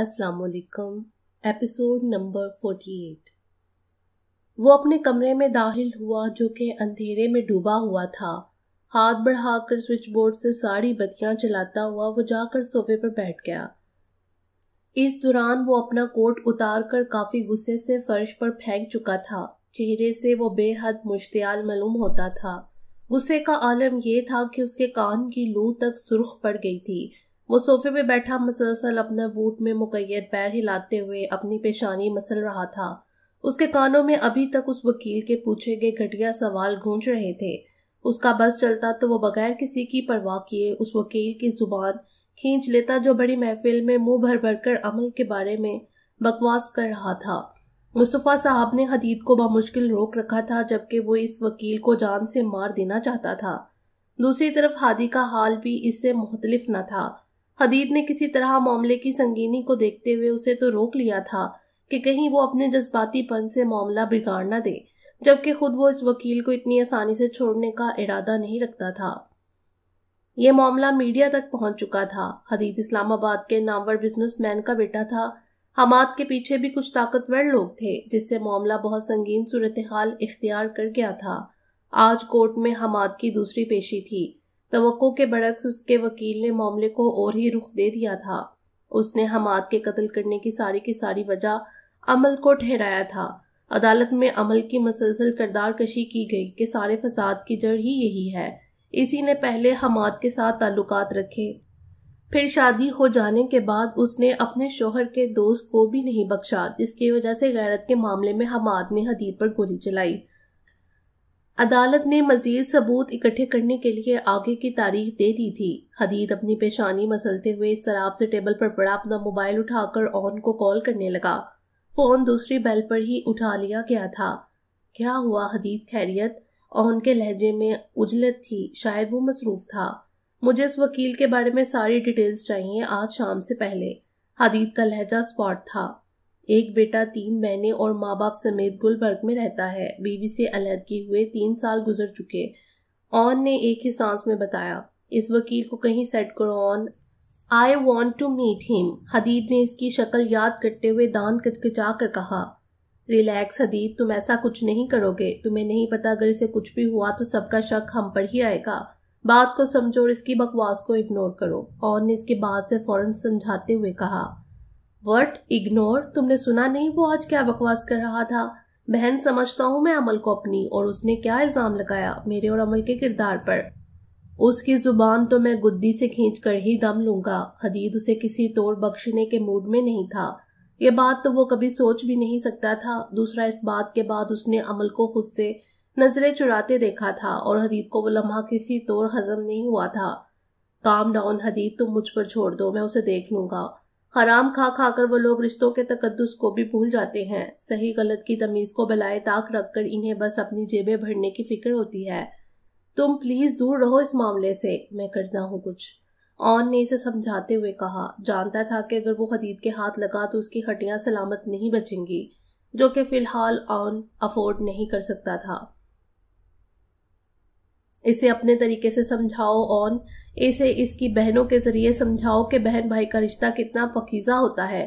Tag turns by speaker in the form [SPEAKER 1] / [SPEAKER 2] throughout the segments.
[SPEAKER 1] अस्सलाम वालेकुम episode number forty eight वो अपने कमरे में दाखिल हुआ जो कि अंधेरे में डूबा हुआ था हाथ बढ़ाकर स्विच बोर्ड से सारी बत्तियां चलाता हुआ वो जाकर सोफे पर बैठ गया इस दौरान वो अपना कोट उतार कर काफी गुस्से से फर्श पर फेंक चुका था चेहरे से वो बेहद मुश्तियाल मालूम होता था गुस्से का आलम यह था कि उसके कान की लू तक सुर्ख पड़ गई थी वो सोफे पे बैठा मसलसल अपना बूट में मुकैद पैर हिलाते हुए अपनी पेशानी मसल रहा था उसके कानों में अभी तक उस वकील के पूछे गए घटिया सवाल गूंज रहे थे उसका बस चलता तो वो बगैर किसी की परवाह किए उस वकील की जुबान खींच लेता जो बड़ी महफिल में मुंह भर भर कर अमल के बारे में बकवास कर रहा था मुस्तफ़ा साहब ने हदीद को बामुश्किल रोक रखा था जबकि वो इस वकील को जान से मार देना चाहता था दूसरी तरफ हादी का हाल भी इससे मुख्तलिफ न था हदीद ने किसी तरह मामले की संगीनी को देखते हुए उसे तो रोक लिया था कि कहीं वो अपने जज्बातीपन से मामला बिगाड़ ना दे जबकि खुद वो इस वकील को इतनी आसानी से छोड़ने का इरादा नहीं रखता था यह मामला मीडिया तक पहुंच चुका था हदीद इस्लामाबाद के नामवर बिजनेसमैन का बेटा था हमाद के पीछे भी कुछ ताकतवर लोग थे जिससे मामला बहुत संगीन सूरत हाल इख्तियार कर गया था आज कोर्ट में हमाद की दूसरी पेशी थी तो के बरक्स उसके वकील ने मामले को और ही रुख दे दिया था उसने हमाद के कत्ल करने की सारी की सारी वजह अमल को ठहराया था अदालत में अमल की मसलसल करदार कशी की गई कि सारे फसाद की जड़ ही यही है इसी ने पहले हमाद के साथ ताल्लुक रखे फिर शादी हो जाने के बाद उसने अपने शोहर के दोस्त को भी नहीं बख्शा जिसकी वजह से गैरत के मामले में हमाद ने हदीर पर गोली चलाई अदालत ने मजीद सबूत इकट्ठे करने के लिए आगे की तारीख दे दी थी हदीद अपनी पेशानी मसलते हुए इस शराब से टेबल पर पड़ा अपना मोबाइल उठाकर ऑन को कॉल करने लगा फोन दूसरी बेल पर ही उठा लिया गया था क्या हुआ हदीद खैरियत ऑन के लहजे में उजलत थी शायद वो मसरूफ था मुझे इस वकील के बारे में सारी डिटेल्स चाहिए आज शाम से पहले हदीद का लहजा स्पॉट था एक बेटा तीन बहनें और माँ बाप समेत गुलबर्ग में रहता है बीवी से अलहदगी हुए तीन साल गुजर चुके ऑन ने एक ही सांस में बताया इस वकील को कहीं सेट करो on I want to meet him Hadid ने इसकी शक्ल याद करते हुए दान कचकचा कर कहा रिलैक्स हदीद तुम ऐसा कुछ नहीं करोगे तुम्हें नहीं पता अगर इसे कुछ भी हुआ तो सबका शक हम पर ही आएगा बात को समझो और इसकी बकवास को इग्नोर करो और ने इसके बाद से फौरन समझाते हुए कहा वर्ट इग्नोर तुमने सुना नहीं वो आज क्या बकवास कर रहा था बहन समझता हूँ मैं अमल को अपनी और उसने क्या इल्ज़ाम लगाया मेरे और अमल के किरदार पर उसकी जुबान तो मैं गुद्दी से खींच कर ही दम लूंगा हदीद उसे किसी तौर बख्शने के मूड में नहीं था ये बात तो वो कभी सोच भी नहीं सकता था दूसरा इस बात के बाद उसने अमल को खुद से नजरें चुराते देखा था और हदीद को वो लम्हा किसी तौर हजम नहीं हुआ था काम डाउन हदीद तुम मुझ पर छोड़ दो मैं उसे देख लूंगा हराम खा खा कर वो लोग रिश्तों के तकदस को भी भूल जाते हैं सही गलत की तमीज को बलाए ताक रख कर इन्हें बस अपनी जेबें भरने की फिक्र होती है तुम प्लीज दूर रहो इस मामले से मैं करता हूँ कुछ ऑन ने इसे समझाते हुए कहा जानता था कि अगर वो खदीद के हाथ लगा तो उसकी हड्डियां सलामत नहीं बचेंगी जो कि फिलहाल ऑन अफोर्ड नहीं कर सकता था इसे अपने तरीके से समझाओ ऑन इसे इसकी बहनों के जरिए समझाओ कि बहन भाई का रिश्ता कितना पकीजा होता है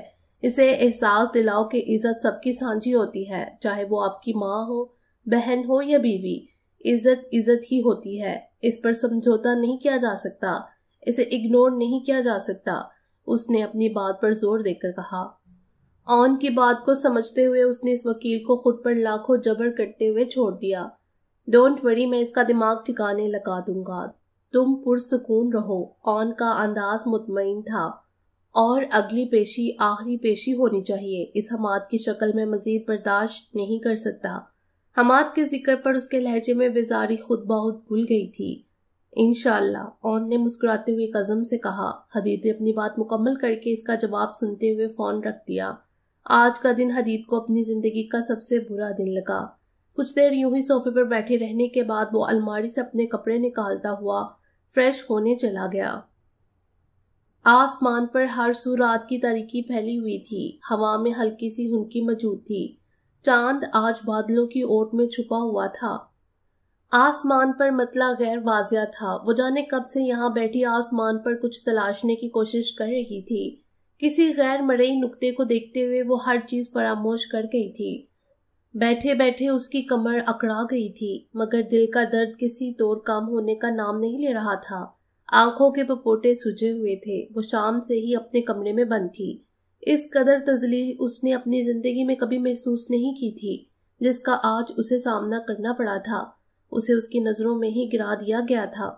[SPEAKER 1] इसे एहसास दिलाओ कि इज्जत सबकी सांझी होती है चाहे वो आपकी माँ हो बहन हो या बीवी इज्जत इज्जत ही होती है इस पर समझौता नहीं किया जा सकता इसे इग्नोर नहीं किया जा सकता उसने अपनी बात पर जोर देकर कहा ऑन की बात को समझते हुए उसने इस वकील को खुद पर लाखों जबर करते हुए छोड़ दिया डोंट वरी मैं इसका दिमाग ठिकाने लगा दूंगा तुम पुरसकून रहो ऑन का अंदाज मुतमिन था और अगली पेशी आखिरी पेशी होनी चाहिए इस हमाद की शक्ल में मजीद बर्दाश्त नहीं कर सकता हमाद के जिक्र पर उसके लहजे में बेजारी खुद बहुत भूल गई थी इनशाला ऑन ने मुस्कुराते हुए कजम से कहा हदीद ने अपनी बात मुकम्मल करके इसका जवाब सुनते हुए फोन रख दिया आज का दिन हदीद को अपनी जिंदगी का सबसे बुरा दिन लगा कुछ देर यूं ही सोफे पर बैठे रहने के बाद वो अलमारी से अपने कपड़े निकालता हुआ फ्रेश होने चला गया आसमान पर हर सू रात की तरीकी फैली हुई थी हवा में हल्की सी हुनकी मौजूद थी चांद आज बादलों की ओट में छुपा हुआ था आसमान पर मतला गैर वाजिया था वो जाने कब से यहाँ बैठी आसमान पर कुछ तलाशने की कोशिश कर रही थी किसी गैर मरई नुक्ते को देखते हुए वो हर चीज परामोश कर गई थी बैठे बैठे उसकी कमर अकड़ा गई थी मगर दिल का दर्द किसी तौर काम होने का नाम नहीं ले रहा था आंखों के पपोटे सूझे हुए थे वो शाम से ही अपने कमरे में बंद थी इस कदर तजली उसने अपनी जिंदगी में कभी महसूस नहीं की थी जिसका आज उसे सामना करना पड़ा था उसे उसकी नजरों में ही गिरा दिया गया था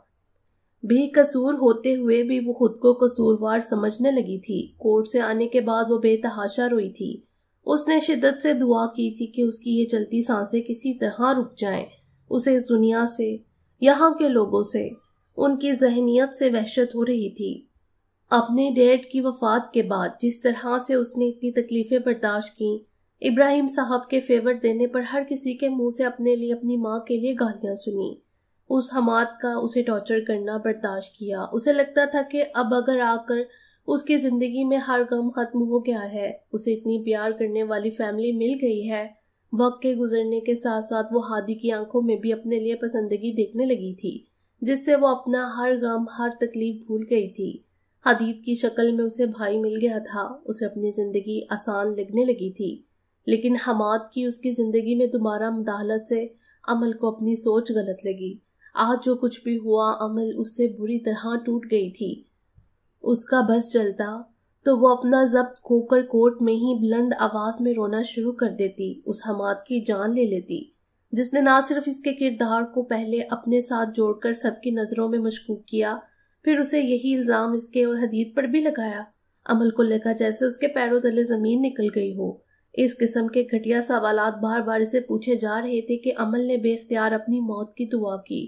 [SPEAKER 1] भी कसूर होते हुए भी वो खुद को कसूरवार समझने लगी थी कोर्ट से आने के बाद वो बेतहाशा रोई थी उसने शिद्दत से दुआ की थी कि उसकी ये चलती सांसें किसी तरह रुक जाएं। उसे इस दुनिया से यहाँ के लोगों से उनकी जहनीत से वहशत हो रही थी अपने डैड की वफात के बाद जिस तरह से उसने इतनी तकलीफ़ें बर्दाश्त की इब्राहिम साहब के फेवर देने पर हर किसी के मुंह से अपने लिए अपनी माँ के लिए गालियाँ सुनी उस हमाद का उसे टॉर्चर करना बर्दाश्त किया उसे लगता था कि अब अगर आकर उसकी जिंदगी में हर गम खत्म हो गया है उसे इतनी प्यार करने वाली फैमिली मिल गई है वक्त के गुजरने के साथ साथ वो हादी की आंखों में भी अपने लिए पसंदगी देखने लगी थी जिससे वो अपना हर गम हर तकलीफ भूल गई थी हदीद की शक्ल में उसे भाई मिल गया था उसे अपनी जिंदगी आसान लगने लगी थी लेकिन हमाद की उसकी जिंदगी में दोबारा मुदालत से अमल को अपनी सोच गलत लगी आज जो कुछ भी हुआ अमल उससे बुरी तरह टूट गई थी उसका बस चलता तो वो अपना जब्त खोकर कोर्ट में ही बुलंद आवाज में रोना शुरू कर देती उस हमाद की जान ले लेती जिसने ना सिर्फ इसके किरदार को पहले अपने साथ जोड़कर सबकी नजरों में मशकूक किया फिर उसे यही इल्जाम इसके और हदीद पर भी लगाया अमल को लेकर जैसे उसके पैरों तले जमीन निकल गई हो इस किस्म के घटिया सवाल बार बार इसे पूछे जा रहे थे कि अमल ने बेख्तियार अपनी मौत की दुआ की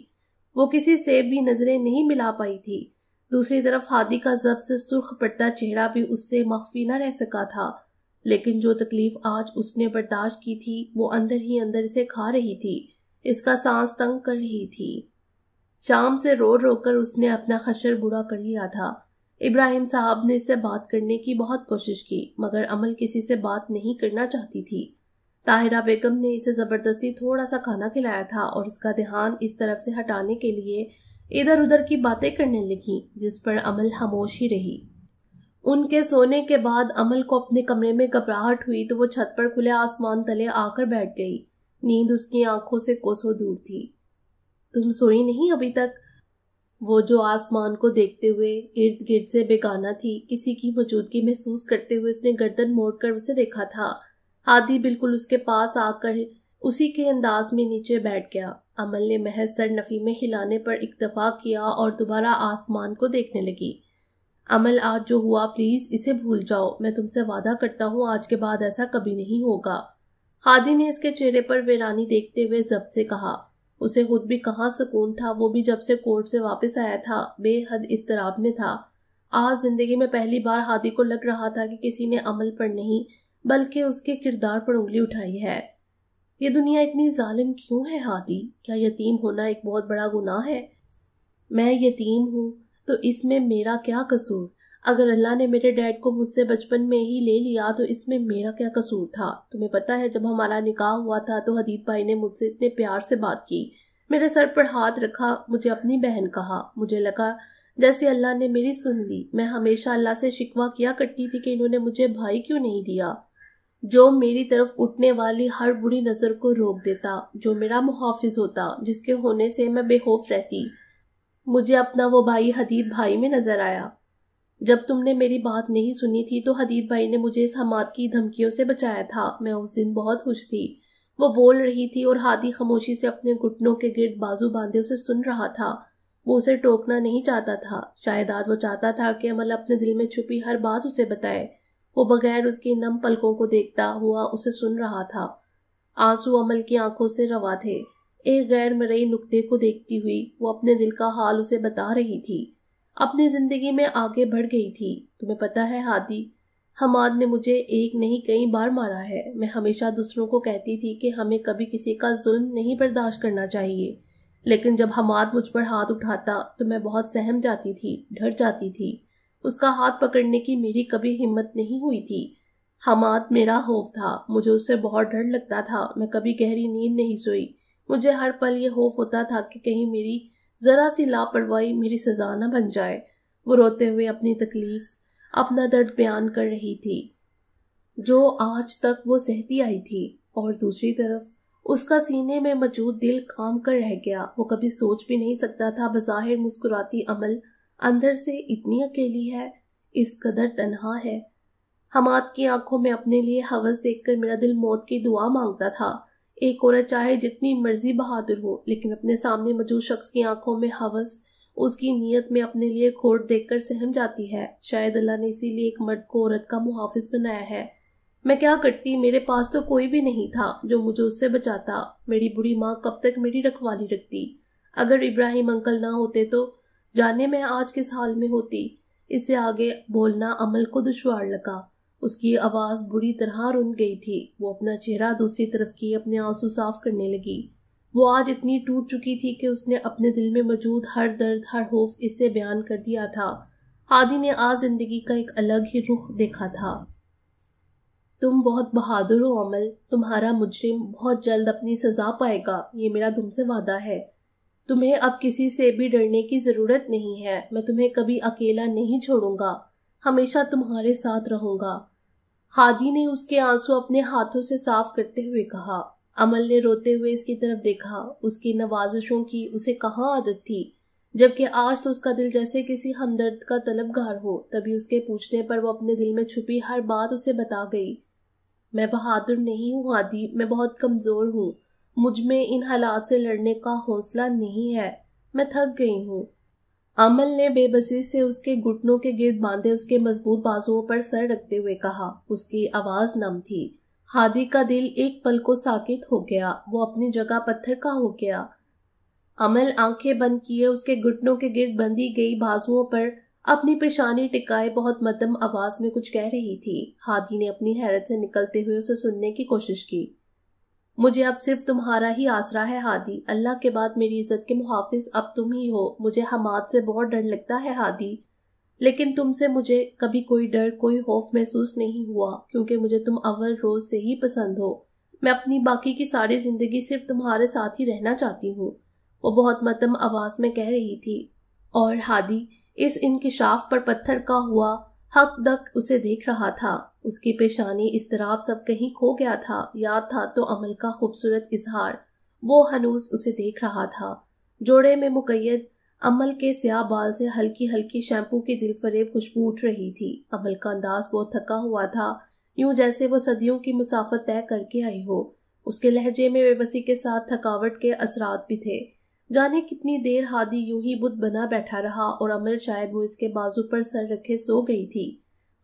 [SPEAKER 1] वो किसी से भी नजरें नहीं मिला पाई थी दूसरी तरफ हादी का जब से सुर्ख पड़ता चेहरा भी उससे मख्फी न रह सका था लेकिन जो तकलीफ आज उसने बर्दाश्त की थी वो अंदर ही अंदर इसे खा रही थी इसका सांस तंग कर रही थी शाम से रो रो कर उसने अपना खशर बुरा कर लिया था इब्राहिम साहब ने इससे बात करने की बहुत कोशिश की मगर अमल किसी से बात नहीं करना चाहती थी ताहिरा बेगम ने इसे ज़बरदस्ती थोड़ा सा खाना खिलाया था और उसका ध्यान इस तरफ से हटाने के लिए इधर उधर की बातें करने लगी जिस पर अमल खामोश ही रही उनके सोने के बाद अमल को अपने कमरे में घबराहट हुई तो वो छत पर खुले आसमान तले आकर बैठ गई नींद उसकी आंखों से कोसों दूर थी तुम सोई नहीं अभी तक वो जो आसमान को देखते हुए इर्द गिर्द से बेगाना थी किसी की मौजूदगी महसूस करते हुए उसने गर्दन मोड़कर उसे देखा था हादी बिल्कुल उसके पास आकर उसी के अंदाज में नीचे बैठ गया अमल ने महज सर नफी में हिलाने पर इक्तफा किया और दोबारा आसमान को देखने लगी अमल आज जो हुआ प्लीज इसे भूल जाओ मैं तुमसे वादा करता हूँ आज के बाद ऐसा कभी नहीं होगा हादी ने इसके चेहरे पर वेरानी देखते हुए जब से कहा उसे खुद भी कहाँ सुकून था वो भी जब से कोर्ट से वापस आया था बेहद इस तराब में था आज जिंदगी में पहली बार हादी को लग रहा था कि किसी ने अमल पर नहीं बल्कि उसके किरदार पर उंगली उठाई है ये दुनिया इतनी जालिम क्यों है हादी क्या यतीम होना एक बहुत बड़ा गुनाह है मैं यतीम हूँ तो इसमें मेरा क्या कसूर अगर अल्लाह ने मेरे डैड को मुझसे बचपन में ही ले लिया तो इसमें मेरा क्या कसूर था तुम्हें पता है जब हमारा निकाह हुआ था तो हदीद भाई ने मुझसे इतने प्यार से बात की मेरे सर पर हाथ रखा मुझे अपनी बहन कहा मुझे लगा जैसे अल्लाह ने मेरी सुन ली मैं हमेशा अल्लाह से शिकवा किया करती थी कि इन्होंने मुझे भाई क्यों नहीं दिया जो मेरी तरफ उठने वाली हर बुरी नज़र को रोक देता जो मेरा मुहाफ़ होता जिसके होने से मैं बेहोफ रहती मुझे अपना वो भाई हदीद भाई में नज़र आया जब तुमने मेरी बात नहीं सुनी थी तो हदीद भाई ने मुझे इस हमाद की धमकियों से बचाया था मैं उस दिन बहुत खुश थी वो बोल रही थी और हादी खामोशी से अपने घुटनों के गिर्द बाजू बांधे उसे सुन रहा था वो उसे टोकना नहीं चाहता था शायद आज वो चाहता था कि अमल अपने दिल में छुपी हर बात उसे बताए वो बगैर उसकी नम पलकों को देखता हुआ उसे सुन रहा था आंसू अमल की आंखों से रवा थे एक गैर मरई नुक्ते को देखती हुई वो अपने दिल का हाल उसे बता रही थी अपनी जिंदगी में आगे बढ़ गई थी तुम्हें पता है हादी हमाद ने मुझे एक नहीं कई बार मारा है मैं हमेशा दूसरों को कहती थी कि हमें कभी किसी का जुल्म नहीं बर्दाश्त करना चाहिए लेकिन जब हमाद मुझ पर हाथ उठाता तो मैं बहुत सहम जाती थी डर जाती थी उसका हाथ पकड़ने की मेरी कभी हिम्मत नहीं हुई थी हमाद मेरा होफ था मुझे उससे बहुत डर लगता था मैं कभी गहरी नींद नहीं सोई मुझे हर पल ये होफ होता था कि कहीं मेरी ज़रा सी लापरवाही मेरी सजा न बन जाए वो रोते हुए अपनी तकलीफ अपना दर्द बयान कर रही थी जो आज तक वो सहती आई थी और दूसरी तरफ उसका सीने में मौजूद दिल काम कर रह गया वो कभी सोच भी नहीं सकता था बज़ाहिर मुस्कुराती अमल अंदर से इतनी अकेली है इस कदर तनहा है हमाद की आंखों में अपने लिए हवस देखकर मेरा दिल मौत की दुआ मांगता था एक औरत चाहे जितनी मर्जी बहादुर हो लेकिन अपने सामने मौजूद शख्स की आंखों में हवस उसकी नीयत में अपने लिए खोट देखकर सहम जाती है शायद अल्लाह ने इसीलिए एक मर्द को औरत का मुहाफिज बनाया है मैं क्या करती मेरे पास तो कोई भी नहीं था जो मुझे उससे बचाता मेरी बुरी माँ कब तक मेरी रखवाली रखती अगर इब्राहिम अंकल ना होते तो जाने मैं आज किस हाल में होती इससे आगे बोलना अमल को दुशवार लगा उसकी आवाज बुरी तरह रुन गई थी वो अपना चेहरा दूसरी तरफ की अपने आंसू साफ करने लगी वो आज इतनी टूट चुकी थी कि उसने अपने दिल में मौजूद हर दर्द हर होफ़ इससे बयान कर दिया था हादी ने आज जिंदगी का एक अलग ही रुख देखा था तुम बहुत बहादुर हो अमल तुम्हारा मुजरिम बहुत जल्द अपनी सजा पाएगा ये मेरा तुमसे वादा है तुम्हें अब किसी से भी डरने की जरूरत नहीं है मैं तुम्हें कभी अकेला नहीं छोड़ूंगा हमेशा तुम्हारे साथ रहूंगा हादी ने उसके आंसू अपने हाथों से साफ करते हुए कहा अमल ने रोते हुए इसकी तरफ देखा उसकी नवाजशों की उसे कहाँ आदत थी जबकि आज तो उसका दिल जैसे किसी हमदर्द का तलबगार हो तभी उसके पूछने पर वो अपने दिल में छुपी हर बात उसे बता गई मैं बहादुर नहीं हूँ आदि मैं बहुत कमजोर हूँ मुझ में इन हालात से लड़ने का हौसला नहीं है मैं थक गई हूँ अमल ने बेबसी से उसके घुटनों के गिर्द बांधे उसके मजबूत बाजुओं पर सर रखते हुए कहा उसकी आवाज नम थी हादी का दिल एक पल को साकित हो गया वो अपनी जगह पत्थर का हो गया अमल आंखें बंद किए उसके घुटनों के गिर्द बंधी गई बाजुओं पर अपनी परेशानी टिकाए बहुत मदम आवाज में कुछ कह रही थी हादी ने अपनी हैरत से निकलते हुए उसे सुनने की कोशिश की मुझे अब सिर्फ तुम्हारा ही आसरा है हादी अल्लाह के बाद मेरी इज्जत के मुहाफिज अब तुम ही हो मुझे हमाद से बहुत डर लगता है हादी लेकिन तुमसे मुझे कभी कोई डर कोई खौफ महसूस नहीं हुआ क्योंकि मुझे तुम अव्वल रोज से ही पसंद हो मैं अपनी बाकी की सारी जिंदगी सिर्फ तुम्हारे साथ ही रहना चाहती हूँ वो बहुत मतम आवाज में कह रही थी और हादी इस इनकशाफ पर पत्थर का हुआ हक दक उसे देख रहा था उसकी पेशानी इस इसतराब सब कहीं खो गया था याद था तो अमल का खूबसूरत इजहार वो हनूस उसे देख रहा था जोड़े में मुकैद अमल के स्याह बाल से हल्की हल्की शैम्पू की दिलफरेब खुशबू उठ रही थी अमल का अंदाज बहुत थका हुआ था यूं जैसे वो सदियों की मुसाफत तय करके आई हो उसके लहजे में बेबसी के साथ थकावट के असरात भी थे जाने कितनी देर हादी यूं ही बुद्ध बना बैठा रहा और अमल शायद वो इसके बाजू पर सर रखे सो गई थी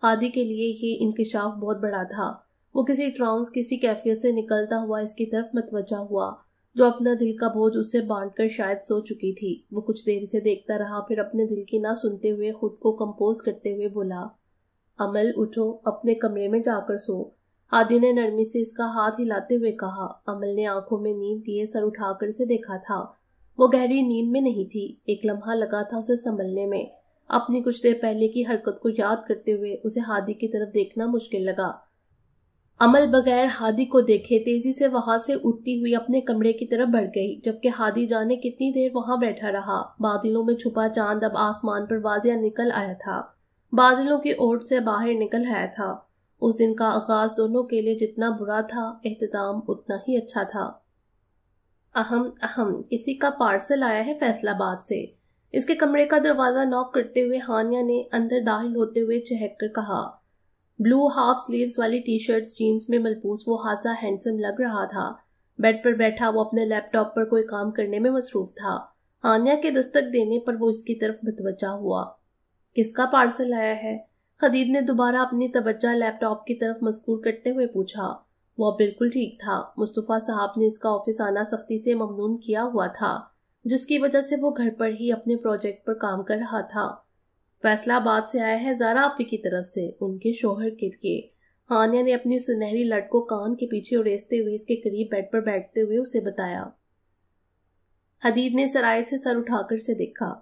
[SPEAKER 1] हादी के लिए ये इंकशाफ बहुत बड़ा था वो किसी ट्राउंस किसी कैफियत से निकलता हुआ इसकी तरफ मतवजा हुआ जो अपना दिल का बोझ उससे बांट कर शायद सो चुकी थी वो कुछ देर से देखता रहा फिर अपने दिल की ना सुनते हुए खुद को कंपोज करते हुए बोला अमल उठो अपने कमरे में जाकर सो हादी ने नरमी से इसका हाथ हिलाते हुए कहा अमल ने आंखों में नींद लिए सर उठाकर से देखा था वो गहरी नींद में नहीं थी एक लम्हा लगा था उसे संभलने में अपनी कुछ देर पहले की हरकत को याद करते हुए उसे हादी की तरफ देखना मुश्किल लगा अमल बगैर हादी को देखे तेजी से वहां से उठती हुई अपने कमरे की तरफ बढ़ गई जबकि हादी जाने कितनी देर वहां बैठा रहा बादलों में छुपा चांद अब आसमान पर वाजिया निकल आया था बादलों की ओट से बाहर निकल आया था उस दिन का आगाज दोनों के लिए जितना बुरा था एहतदाम उतना ही अच्छा था अहम अहम किसी का पार्सल आया है फैसलाबाद से इसके कमरे का दरवाजा नॉक करते हुए हानिया ने अंदर दाखिल होते हुए चहक कर कहा ब्लू हाफ स्लीव्स वाली टी शर्ट जीन्स में मलबूस वो हासा हैंडसम लग रहा था बेड पर बैठा वो अपने लैपटॉप पर कोई काम करने में मसरूफ था हानिया के दस्तक देने पर वो इसकी तरफ बतवजा हुआ किसका पार्सल आया है खदीद ने दोबारा अपनी तवज्जा लैपटॉप की तरफ मजकूर करते हुए पूछा वह बिल्कुल ठीक था मुस्तफ़ा साहब ने इसका ऑफिस आना सख्ती से ममनून किया हुआ था जिसकी वजह से वो घर पर ही अपने प्रोजेक्ट पर काम कर रहा था फैसलाबाद से आया है जारा आपी की तरफ से उनके शोहर के लिए हानिया ने अपनी सुनहरी लट को कान के पीछे उड़ेसते हुए इसके करीब बेड पर बैठते हुए उसे बताया हदीद ने सराय से सर उठाकर से देखा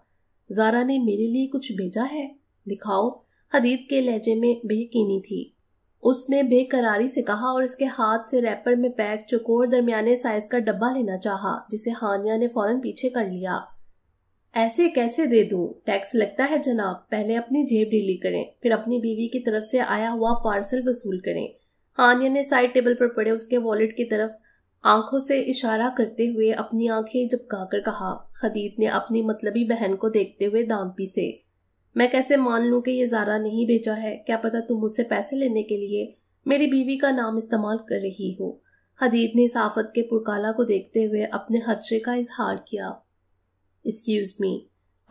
[SPEAKER 1] जारा ने मेरे लिए कुछ भेजा है दिखाओ हदीद के लहजे में बेयकीनी थी उसने बेकरारी से कहा और इसके हाथ से रैपर में पैक चकोर दरमियाने साइज का डब्बा लेना चाहा, जिसे हानिया ने फौरन पीछे कर लिया ऐसे कैसे दे दू टैक्स लगता है जनाब पहले अपनी जेब ढीली करें फिर अपनी बीवी की तरफ से आया हुआ पार्सल वसूल करें हानिया ने साइड टेबल पर पड़े उसके वॉलेट की तरफ आंखों से इशारा करते हुए अपनी आंखें झपका कहा खदीत ने अपनी मतलबी बहन को देखते हुए दाम से मैं कैसे मान लूं कि ये जारा नहीं भेजा है क्या पता तुम मुझसे पैसे लेने के लिए मेरी बीवी का नाम इस्तेमाल कर रही हो हदीद ने साफत के पुरकाला को देखते हुए अपने हदशे का इजहार किया एक्सक्यूज मी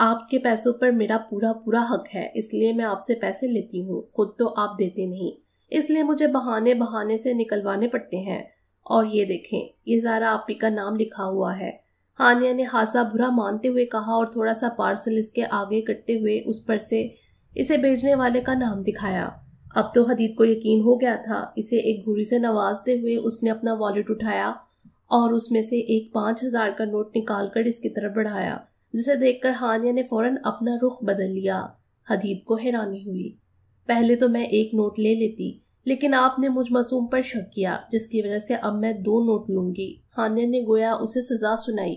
[SPEAKER 1] आपके पैसों पर मेरा पूरा पूरा हक है इसलिए मैं आपसे पैसे लेती हूँ खुद तो आप देते नहीं इसलिए मुझे बहाने बहाने से निकलवाने पड़ते हैं और ये देखें ये ज़ारा आपी का नाम लिखा हुआ है हानिया ने हासा बुरा मानते हुए कहा और थोड़ा सा पार्सल इसके आगे कटते हुए उस पर से इसे भेजने वाले का नाम दिखाया अब तो हदीद को यकीन हो गया था इसे एक घूरी से नवाजते हुए उसने अपना वॉलेट उठाया और उसमें से एक पाँच हजार का नोट निकाल कर इसकी तरफ बढ़ाया जिसे देखकर हानिया ने फौरन अपना रुख बदल लिया हदीद को हैरानी हुई पहले तो मैं एक नोट ले लेती लेकिन आपने मुझ मासूम पर शक किया जिसकी वजह से अब मैं दो नोट लूंगी हानिया ने गोया उसे सजा सुनाई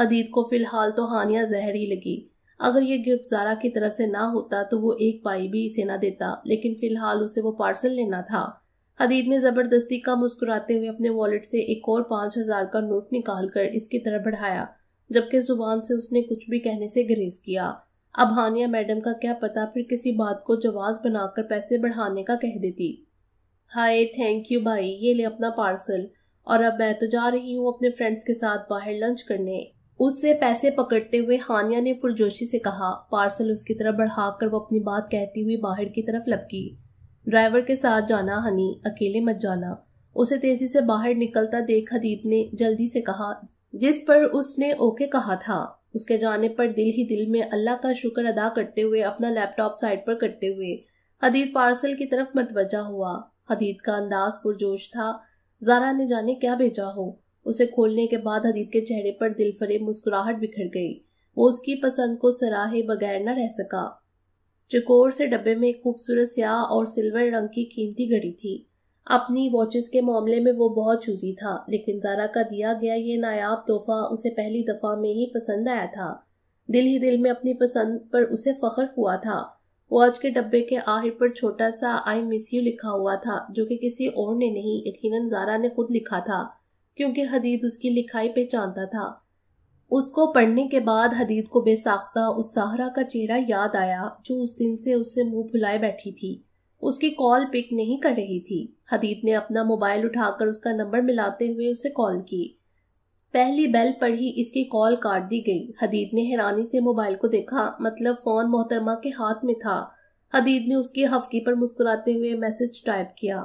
[SPEAKER 1] हदीद को फिलहाल तो हानिया जहर ही लगी अगर ये गिफ्ट जारा की तरफ से ना होता तो वो एक पाई भी इसे ना देता लेकिन फिलहाल उसे वो पार्सल लेना था हदीद ने जबरदस्ती का मुस्कुराते हुए अपने वॉलेट से एक और पांच हजार का नोट निकाल कर इसकी तरफ बढ़ाया जबकि जुबान से उसने कुछ भी कहने से ग्रेज किया अब हानिया मैडम का क्या पता फिर किसी बात को जवाब बनाकर पैसे बढ़ाने का कह देती हाय थैंक यू भाई ये ले अपना पार्सल और अब मैं तो जा रही हूँ अपने फ्रेंड्स के साथ बाहर लंच करने उससे पैसे पकड़ते हुए हानिया ने पुरजोशी से कहा पार्सल उसकी तरफ बढ़ाकर वो अपनी बात कहती हुई बाहर की तरफ लपकी ड्राइवर के साथ जाना हनी अकेले मत जाना उसे तेजी से बाहर निकलता देख हदीत ने जल्दी से कहा जिस पर उसने ओके कहा था उसके जाने पर दिल ही दिल में अल्लाह का शुक्र अदा करते हुए अपना लैपटॉप साइड पर करते हुए हदीत पार्सल की तरफ मतवजा हुआ हदीद का अंदाज पुरजोश था जारा ने जाने क्या भेजा हो उसे खोलने के बाद हदीद के चेहरे पर दिल मुस्कुराहट बिखर गई वो उसकी पसंद को सराहे बगैर न रह सका चकोर से डब्बे में एक खूबसूरत स्याह और सिल्वर रंग की कीमती घड़ी थी अपनी वॉचेस के मामले में वो बहुत चूजी था लेकिन जारा का दिया गया ये नायाब तोहफा उसे पहली दफा में ही पसंद आया था दिल ही दिल में अपनी पसंद पर उसे फख्र हुआ था वॉच के डब्बे के आहिर पर छोटा सा आई मिस यू लिखा हुआ था जो कि किसी और ने नहीं यकीनन जारा ने खुद लिखा था क्योंकि हदीद उसकी लिखाई पहचानता था उसको पढ़ने के बाद हदीद को बेसाख्ता उस सहारा का चेहरा याद आया जो उस दिन से उससे मुंह फुलाए बैठी थी उसकी कॉल पिक नहीं कर रही थी हदीद ने अपना मोबाइल उठाकर उसका नंबर मिलाते हुए उसे कॉल की पहली बेल पढ़ी इसकी कॉल काट दी गई हदीद ने हैरानी से मोबाइल को देखा मतलब फोन मोहतरमा के हाथ में था हदीद ने उसकी हफ्की पर मुस्कुराते हुए मैसेज टाइप किया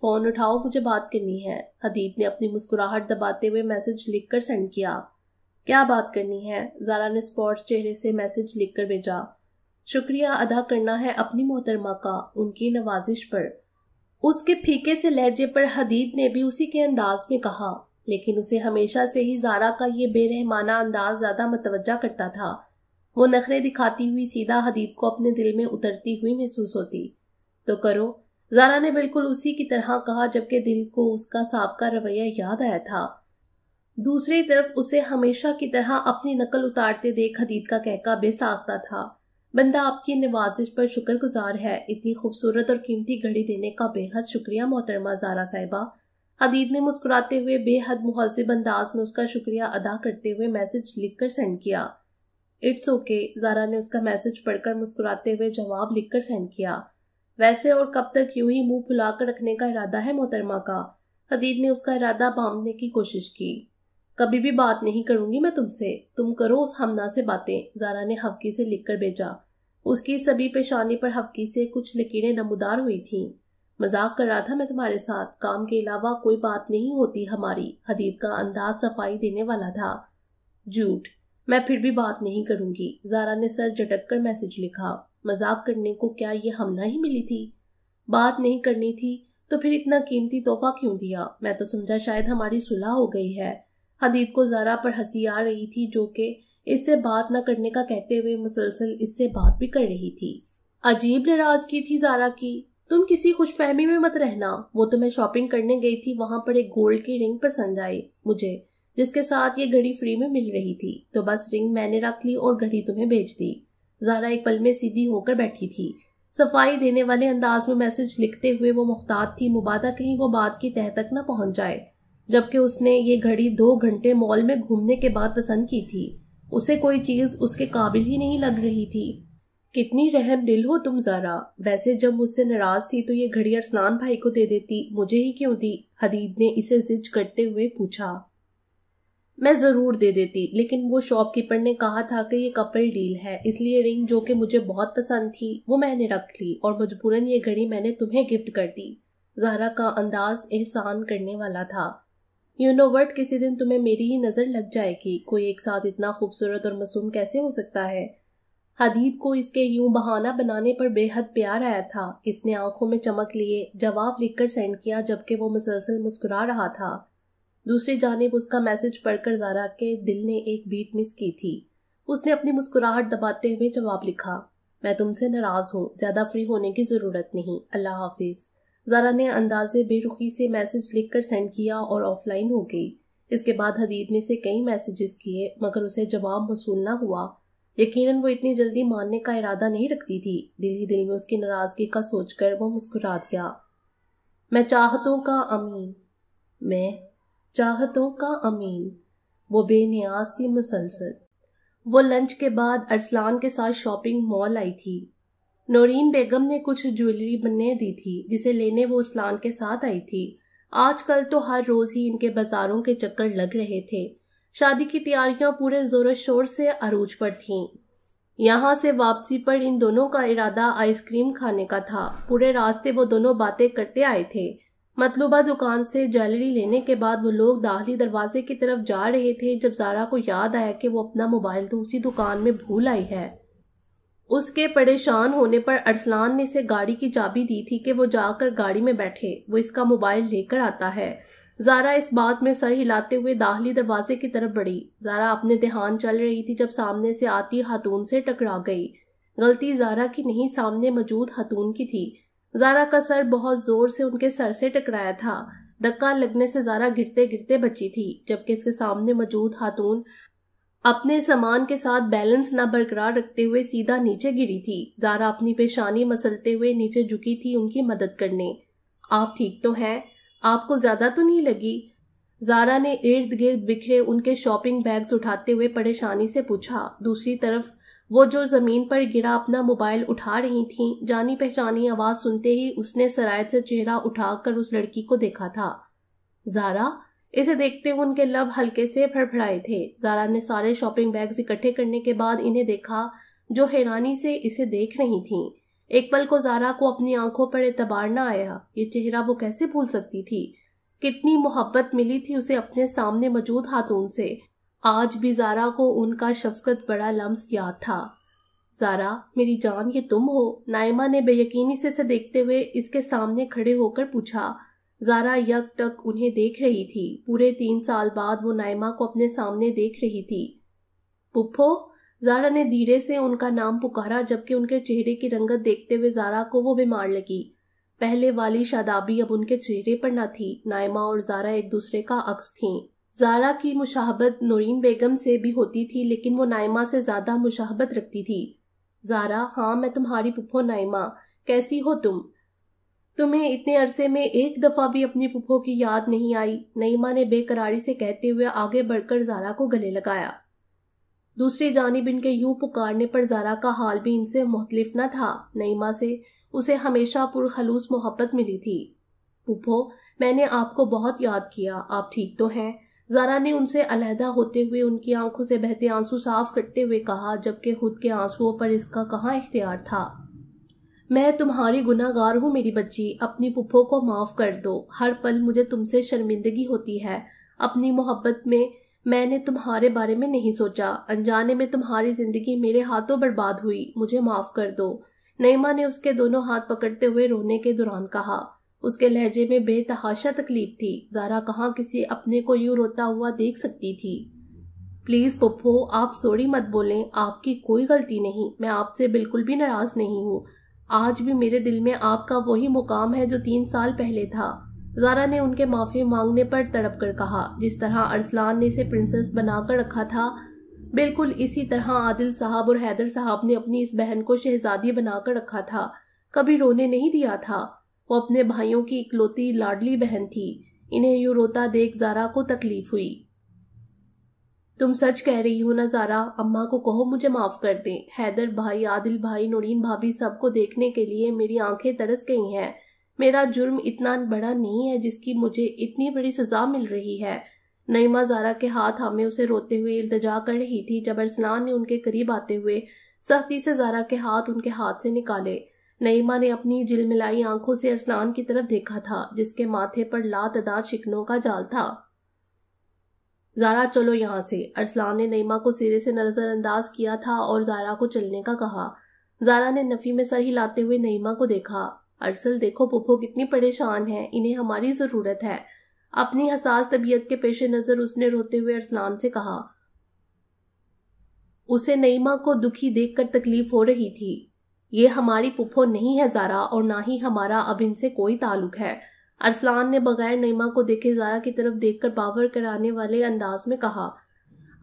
[SPEAKER 1] फोन उठाओ मुझे बात करनी है हदीद ने अपनी मुस्कुराहट दबाते हुए मैसेज लिखकर सेंड किया क्या बात करनी है जारा ने स्पॉट्स चेहरे से मैसेज लिखकर भेजा शुक्रिया अदा करना है अपनी मोहतरमा का उनकी नवाजिश पर उसके फीके से लहजे पर हदीद ने भी उसी के अंदाज में कहा लेकिन उसे हमेशा से ही जारा का ये बेरहमाना अंदाज ज्यादा मतवजा करता था वो नखरे दिखाती हुई सीधा हदीब को अपने दिल में उतरती हुई महसूस होती तो करो जारा ने बिल्कुल उसी की तरह कहा जबकि दिल को उसका सांप का रवैया याद आया था दूसरी तरफ उसे हमेशा की तरह अपनी नकल उतारते देख हदीद का कहका बेसाखता था बंदा आपकी नवाजिश पर शुक्रगुजार है इतनी खूबसूरत और कीमती घड़ी देने का बेहद शुक्रिया मोहतरमा जारा साहिबा हदीद ने मुस्कुराते हुए बेहद मुहजिब अंदाज में उसका शुक्रिया अदा करते हुए मैसेज लिखकर सेंड किया इट्स ओके okay, जारा ने उसका मैसेज पढ़कर मुस्कुराते हुए जवाब लिखकर सेंड किया वैसे और कब तक यूं ही मुंह फुलाकर रखने का इरादा है मोहतरमा का हदीद ने उसका इरादा बांधने की कोशिश की कभी भी बात नहीं करूंगी मैं तुमसे तुम करो उस हमना से बातें जारा ने हफकी से लिखकर भेजा उसकी सभी पेशानी पर हफकी से कुछ लकीरें नमदार हुई थीं मजाक कर रहा था मैं तुम्हारे साथ काम के अलावा कोई बात नहीं होती हमारी हदीद का अंदाज सफाई देने वाला था झूठ मैं फिर भी बात नहीं करूंगी जारा ने सर झटक कर मैसेज लिखा मजाक करने को क्या ये हमला ही मिली थी बात नहीं करनी थी तो फिर इतना कीमती तोहफा क्यों दिया मैं तो समझा शायद हमारी सुलह हो गई है हदीद को जारा पर हंसी आ रही थी जो कि इससे बात न करने का कहते हुए मुसलसल इससे बात भी कर रही थी अजीब नाराजगी थी जारा की तुम किसी खुशफहमी में मत रहना वो तो मैं शॉपिंग करने गई थी वहां पर एक गोल्ड की रिंग पसंद आई मुझे जिसके साथ ये घड़ी फ्री में मिल रही थी तो बस रिंग मैंने रख ली और घड़ी तुम्हें भेज दी जारा एक पल में सीधी होकर बैठी थी सफाई देने वाले अंदाज में मैसेज लिखते हुए वो मुख्तात थी मुबादा कहीं वो बात की तह तक न पहुंच जाए जबकि उसने ये घड़ी दो घंटे मॉल में घूमने के बाद पसंद की थी उसे कोई चीज उसके काबिल ही नहीं लग रही थी कितनी रहम दिल हो तुम जरा वैसे जब मुझसे नाराज थी तो ये घड़ी अरसनान भाई को दे देती मुझे ही क्यों दी हदीद ने इसे जिज करते हुए पूछा मैं जरूर दे देती लेकिन वो शॉपकीपर ने कहा था कि ये कपल डील है इसलिए रिंग जो कि मुझे बहुत पसंद थी वो मैंने रख ली और मजबूरन ये घड़ी मैंने तुम्हें गिफ्ट कर दी जहरा का अंदाज एहसान करने वाला था यू नो वर्ट किसी दिन तुम्हें मेरी ही नजर लग जाएगी कोई एक साथ इतना खूबसूरत और मासूम कैसे हो सकता है हदीद को इसके यूं बहाना बनाने पर बेहद प्यार आया था इसने आंखों में चमक लिए जवाब लिखकर सेंड किया जबकि वो मुसलसल मुस्कुरा रहा था दूसरी जानब उसका मैसेज पढ़कर जारा के दिल ने एक बीट मिस की थी उसने अपनी मुस्कुराहट दबाते हुए जवाब लिखा मैं तुमसे नाराज हूँ ज्यादा फ्री होने की जरूरत नहीं अल्लाह हाफिज जारा ने अंदाजे बेरुखी से मैसेज लिखकर सेंड किया और ऑफलाइन हो गई इसके बाद हदीद ने से कई मैसेजेस किए मगर उसे जवाब वसूल न हुआ यकीनन वो इतनी जल्दी मानने का इरादा नहीं रखती थी दिल ही दिल में उसकी नाराजगी का सोचकर वो मुस्कुरा दिया मैं चाहतों का अमीन मैं चाहतों का अमीन वो बेनियाज सी मुसलसल वो लंच के बाद अरसलान के साथ शॉपिंग मॉल आई थी नौरीन बेगम ने कुछ ज्वेलरी बनने दी थी जिसे लेने वो अरसलान के साथ आई थी आजकल तो हर रोज ही इनके बाजारों के चक्कर लग रहे थे शादी की तैयारियां पूरे जोरों शोर से अरूज पर थीं। यहाँ से वापसी पर इन दोनों का इरादा आइसक्रीम खाने का था पूरे रास्ते वो दोनों बातें करते आए थे मतलूबा दुकान से ज्वेलरी लेने के बाद वो लोग दाहली दरवाजे की तरफ जा रहे थे जब जारा को याद आया कि वो अपना मोबाइल तो उसी दुकान में भूल आई है उसके परेशान होने पर अरसलान ने इसे गाड़ी की चाबी दी थी कि वो जाकर गाड़ी में बैठे वो इसका मोबाइल लेकर आता है जारा इस बात में सर हिलाते हुए दाहली दरवाजे की तरफ बढ़ी जारा अपने देहान चल रही थी जब सामने से आती हतून से टकरा गई गलती जारा की नहीं सामने मौजूद हतून की थी जारा का सर बहुत जोर से उनके सर से टकराया था धक्का लगने से जारा गिरते गिरते बची थी जबकि इसके सामने मौजूद हाथून अपने सामान के साथ बैलेंस ना बरकरार रखते हुए सीधा नीचे गिरी थी जारा अपनी पेशानी मसलते हुए नीचे झुकी थी उनकी मदद करने आप ठीक तो हैं आपको ज्यादा तो नहीं लगी जारा ने इर्द गिर्द बिखरे उनके शॉपिंग बैग्स उठाते हुए परेशानी से पूछा दूसरी तरफ वो जो जमीन पर गिरा अपना मोबाइल उठा रही थी जानी पहचानी आवाज सुनते ही उसने सरायत से चेहरा उठाकर उस लड़की को देखा था जारा इसे देखते हुए उनके लब हल्के से फड़फड़ाए थे जारा ने सारे शॉपिंग बैग्स इकट्ठे करने के बाद इन्हें देखा जो हैरानी से इसे देख रही थीं। एक पल को जारा को अपनी आंखों पर ना आया ये चेहरा वो कैसे भूल सकती थी कितनी मोहब्बत मिली थी उसे अपने सामने मौजूद हाथों से आज भी जारा को उनका शफकत बड़ा लम्स याद था जारा मेरी जान ये तुम हो नाइमा ने बेयकीनी से, से देखते हुए इसके सामने खड़े होकर पूछा जारा यक तक उन्हें देख रही थी पूरे तीन साल बाद वो नाइमा को अपने सामने देख रही थी पुप्पो जारा ने धीरे से उनका नाम पुकारा जबकि उनके चेहरे की रंगत देखते हुए जारा को वो बीमार लगी पहले वाली शादाबी अब उनके चेहरे पर न थी नायमा और जारा एक दूसरे का अक्स थी जारा की मुशाहबत नूरीन बेगम से भी होती थी लेकिन वो नायमा से ज्यादा मुशाहबत रखती थी जारा हाँ मैं तुम्हारी पुप्पो नायमा कैसी हो तुम तुम्हें इतने अरसे में एक दफा भी अपनी पुप्पो की याद नहीं आई नईमा ने बेकरारी से कहते हुए आगे बढ़कर जारा को गले लगाया दूसरी जानब इनके यूं पुकारने पर ज़रा का हाल भी इनसे मुख्तलिफ न था नईमा से उसे हमेशा पुरखलूस मोहब्बत मिली थी पुप्पो मैंने आपको बहुत याद किया आप ठीक तो हैं जारा ने उनसे अलहदा होते हुए उनकी आंखों से बहते आंसू साफ करते हुए कहा जबकि खुद के आंसुओं पर इसका कहाँ इख्तियार था मैं तुम्हारी गुनागार हूँ मेरी बच्ची अपनी पुप्पो को माफ कर दो हर पल मुझे तुमसे शर्मिंदगी होती है अपनी मोहब्बत में मैंने तुम्हारे बारे में नहीं सोचा अनजाने में तुम्हारी जिंदगी मेरे हाथों बर्बाद हुई मुझे माफ कर दो नईमा ने उसके दोनों हाथ पकड़ते हुए रोने के दौरान कहा उसके लहजे में बेतहाशा तकलीफ थी जारा कहाँ किसी अपने को यूं रोता हुआ देख सकती थी प्लीज पप्पो आप सॉरी मत बोलें आपकी कोई गलती नहीं मैं आपसे बिल्कुल भी नाराज नहीं हूँ आज भी मेरे दिल में आपका वही मुकाम है जो तीन साल पहले था जारा ने उनके माफी मांगने पर तड़प कर कहा जिस तरह अरसलान ने इसे प्रिंसेस बनाकर रखा था बिल्कुल इसी तरह आदिल साहब और हैदर साहब ने अपनी इस बहन को शहजादी बनाकर रखा था कभी रोने नहीं दिया था वो अपने भाइयों की इकलौती लाडली बहन थी इन्हें यूं रोता देख जारा को तकलीफ हुई तुम सच कह रही हो ना जारा अम्मा को कहो मुझे माफ कर दें हैदर भाई आदिल भाई नूरीन भाभी सबको देखने के लिए मेरी आंखें तरस गई हैं मेरा जुर्म इतना बड़ा नहीं है जिसकी मुझे इतनी बड़ी सजा मिल रही है नईमा जारा के हाथ हमें उसे रोते हुए इल्तजा कर रही थी जब अरसलान ने उनके करीब आते हुए सख्ती से जारा के हाथ उनके हाथ से निकाले नईमा ने अपनी जिलमिलाई आंखों से अरसलान की तरफ देखा था जिसके माथे पर लातदार शिकनों का जाल था जारा चलो यहाँ से अरसलान ने नईमा को सिरे से नजरअंदाज किया था और जारा को चलने का कहा जारा ने नफी में सर हिलाते हुए नईमा को देखा अरसल देखो पुप्पो कितनी परेशान है इन्हें हमारी ज़रूरत है अपनी हसास तबीयत के पेश नज़र उसने रोते हुए अरसलान से कहा उसे नईमा को दुखी देखकर तकलीफ हो रही थी ये हमारी पुप्पो नहीं है जारा और ना ही हमारा अब इनसे कोई ताल्लुक है अरसलान ने बगैर नईमा को देखे जारा की तरफ देखकर बावर कराने वाले अंदाज में कहा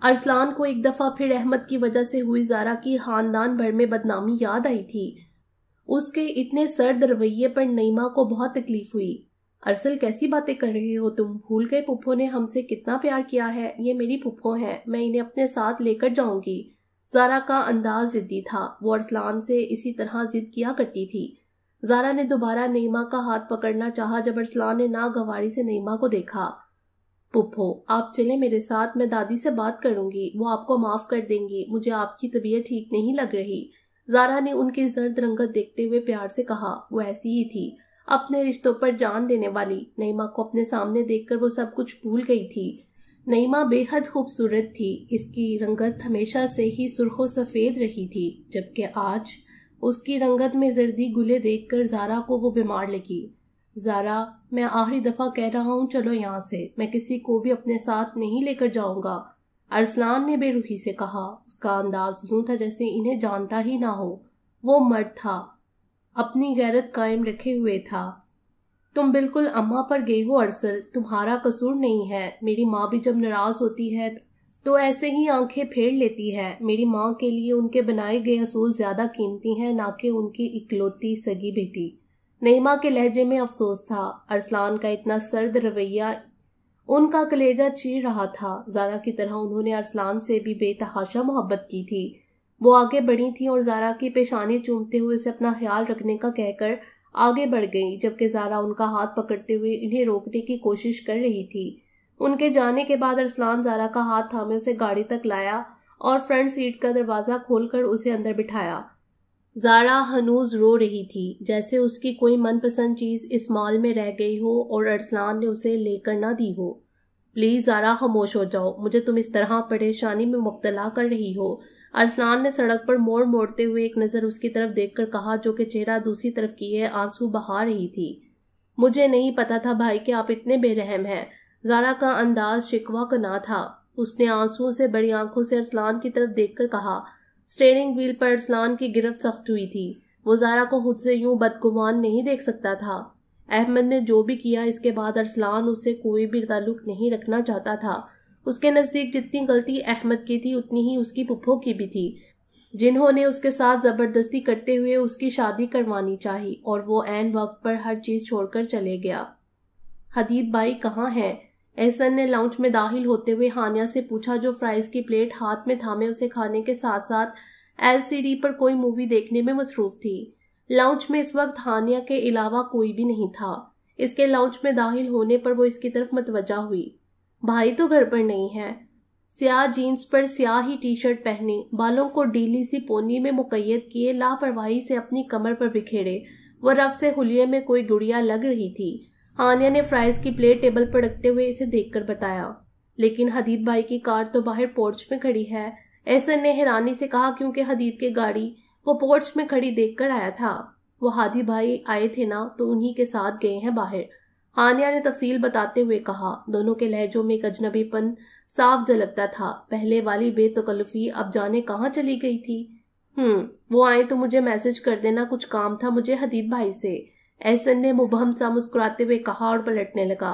[SPEAKER 1] अरसलान को एक दफा फिर अहमद की वजह से हुई जारा की खानदान भर में बदनामी याद आई थी उसके इतने सर्द रवैये पर नईमा को बहुत तकलीफ हुई अरसल कैसी बातें कर रही हो तुम भूल गए पुप्पो ने हमसे कितना प्यार किया है ये मेरी पुप्पो है मैं इन्हें अपने साथ लेकर जाऊंगी जारा का अंदाज जिद्दी था वो अरसलान से इसी तरह जिद किया करती थी जारा ने दोबारा नईमा का हाथ पकड़ना चाहा जब अरसलान ने ना गवारी से नईमा को देखा पुप्पो आप चले मेरे साथ मैं दादी से बात करूंगी वो आपको माफ कर देंगी मुझे आपकी तबीयत ठीक नहीं लग रही जारा ने उनकी जर्द रंगत देखते हुए प्यार से कहा वो ऐसी ही थी अपने रिश्तों पर जान देने वाली नईमा को अपने सामने देखकर वो सब कुछ भूल गई थी नईमा बेहद खूबसूरत थी इसकी रंगत हमेशा से ही सुर्खो सफ़ेद रही थी जबकि आज उसकी रंगत में जर्दी गुले देखकर जारा को वो बीमार लगी जारा मैं आखिरी दफ़ा कह रहा हूँ चलो यहाँ से मैं किसी को भी अपने साथ नहीं लेकर जाऊंगा अरसलान ने बेरुखी से कहा उसका अंदाज यूं था जैसे इन्हें जानता ही ना हो वो मर्द था अपनी गैरत कायम रखे हुए था तुम बिल्कुल अम्मा पर गए हो अरसल तुम्हारा कसूर नहीं है मेरी माँ भी जब नाराज होती है तो ऐसे ही आंखें फेर लेती है मेरी माँ के लिए उनके बनाए गए असूल ज्यादा कीमती हैं ना कि उनकी इकलौती सगी बेटी नईमा के लहजे में अफसोस था अरसलान का इतना सर्द रवैया उनका कलेजा चीर रहा था जारा की तरह उन्होंने अरसलान से भी बेतहाशा मोहब्बत की थी वो आगे बढ़ी थी और जारा की पेशानी चूमते हुए उसे अपना ख्याल रखने का कहकर आगे बढ़ गई जबकि जारा उनका हाथ पकड़ते हुए इन्हें रोकने की कोशिश कर रही थी उनके जाने के बाद अरसलान जारा का हाथ थामे उसे गाड़ी तक लाया और फ्रंट सीट का दरवाज़ा खोलकर उसे अंदर बिठाया जारा हनूज रो रही थी जैसे उसकी कोई मनपसंद चीज़ इस मॉल में रह गई हो और अरसलान ने उसे लेकर ना दी हो प्लीज़ जारा खामोश हो जाओ मुझे तुम इस तरह परेशानी में मुबतला कर रही हो अरसलान ने सड़क पर मोड़ मोड़ते हुए एक नज़र उसकी तरफ देखकर कहा जो कि चेहरा दूसरी तरफ किए आंसू बहा रही थी मुझे नहीं पता था भाई कि आप इतने बेरहम हैं जारा का अंदाज शिकवा का ना था उसने आंसुओं से बड़ी आंखों से अरसलान की तरफ देखकर कहा स्टेरिंग व्हील पर अरसलान की गिरफ्त सख्त हुई थी वो जारा को खुद से यूं बदगुमान नहीं देख सकता था अहमद ने जो भी किया इसके बाद अरसलान उससे कोई भी ताल्लुक नहीं रखना चाहता था उसके नज़दीक जितनी गलती अहमद की थी उतनी ही उसकी पुप्पो की भी थी जिन्होंने उसके साथ ज़बरदस्ती करते हुए उसकी शादी करवानी चाही और वो एन वक्त पर हर चीज़ छोड़कर चले गया हदीद भाई कहाँ है एहसन ने लाउंज में दाखिल होते हुए हानिया से पूछा जो फ्राइज की प्लेट हाथ में थामे उसे खाने के साथ साथ एलसीडी पर कोई मूवी देखने में मसरूफ थी लाउंज में इस वक्त हानिया के अलावा कोई भी नहीं था इसके लाउंज में दाखिल होने पर वो इसकी तरफ मतवजा हुई भाई तो घर पर नहीं है स्याह जीन्स पर स्याह ही टी शर्ट पहने बालों को डीली सी पोनी में मुकैद किए लापरवाही से अपनी कमर पर बिखेरे वो रफ से हुलिये में कोई गुड़िया लग रही थी आनिया ने फ्राइज की प्लेट टेबल पर रखते हुए इसे देखकर बताया लेकिन हदीद भाई की कार तो बाहर पोर्च में खड़ी है ऐसा ने हैरानी से कहा क्योंकि हदीद की गाड़ी वो पोर्च में खड़ी देखकर आया था वो हादी भाई आए थे ना तो उन्हीं के साथ गए हैं बाहर आनिया ने तफसील बताते हुए कहा दोनों के लहजों में एक अजनबीपन साफ झलकता था पहले वाली बेतकल्फी अब जाने कहाँ चली गई थी हम्म वो आए तो मुझे मैसेज कर देना कुछ काम था मुझे हदीद भाई से एहसन ने मुबहम सा मुस्कुराते हुए कहा और पलटने लगा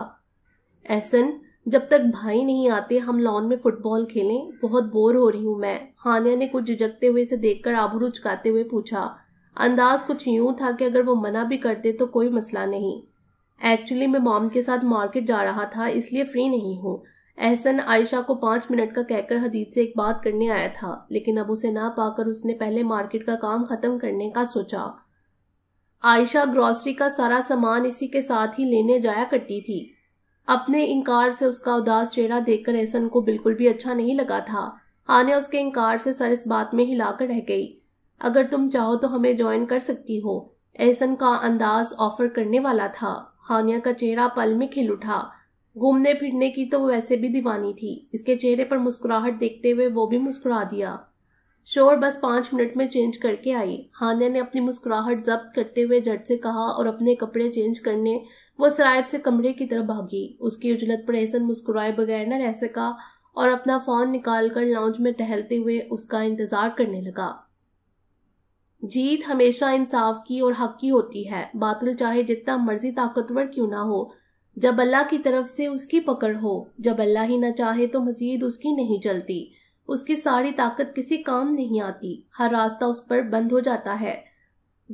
[SPEAKER 1] एहसन जब तक भाई नहीं आते हम लॉन में फुटबॉल खेलें बहुत बोर हो रही हूँ मैं हानिया ने कुछ झिझकते हुए इसे देखकर आबरू चुकाते हुए पूछा अंदाज कुछ यूं था कि अगर वो मना भी करते तो कोई मसला नहीं एक्चुअली मैं मॉम के साथ मार्केट जा रहा था इसलिए फ्री नहीं हूँ एहसन आयशा को पाँच मिनट का कहकर हदीद से एक बात करने आया था लेकिन अब उसे ना पाकर उसने पहले मार्केट का काम ख़त्म करने का सोचा आयशा ग्रॉसरी का सारा सामान इसी के साथ ही लेने जाया करती थी अपने इंकार से उसका उदास चेहरा देखकर एहसन को बिल्कुल भी अच्छा नहीं लगा था आने उसके इंकार से सर इस बात में हिलाकर रह गई अगर तुम चाहो तो हमें ज्वाइन कर सकती हो एहसन का अंदाज ऑफर करने वाला था हानिया का चेहरा पल में खिल उठा घूमने फिरने की तो वैसे भी दीवानी थी इसके चेहरे पर मुस्कुराहट देखते हुए वो भी मुस्कुरा दिया शोर बस पाँच मिनट में चेंज करके आई हानिया ने अपनी मुस्कुराहट जब्त करते हुए झट से कहा और अपने कपड़े चेंज करने वो सरायत से कमरे की तरफ भागी उसकी उजलत पर ऐसा मुस्कुराए बगैर न रह सका और अपना फोन निकाल कर लाउंज में टहलते हुए उसका इंतजार करने लगा जीत हमेशा इंसाफ की और हक की होती है बातल चाहे जितना मर्जी ताकतवर क्यों ना हो जब अल्लाह की तरफ से उसकी पकड़ हो जब अल्लाह ही ना चाहे तो मजीद उसकी नहीं चलती उसकी सारी ताकत किसी काम नहीं आती हर रास्ता उस पर बंद हो जाता है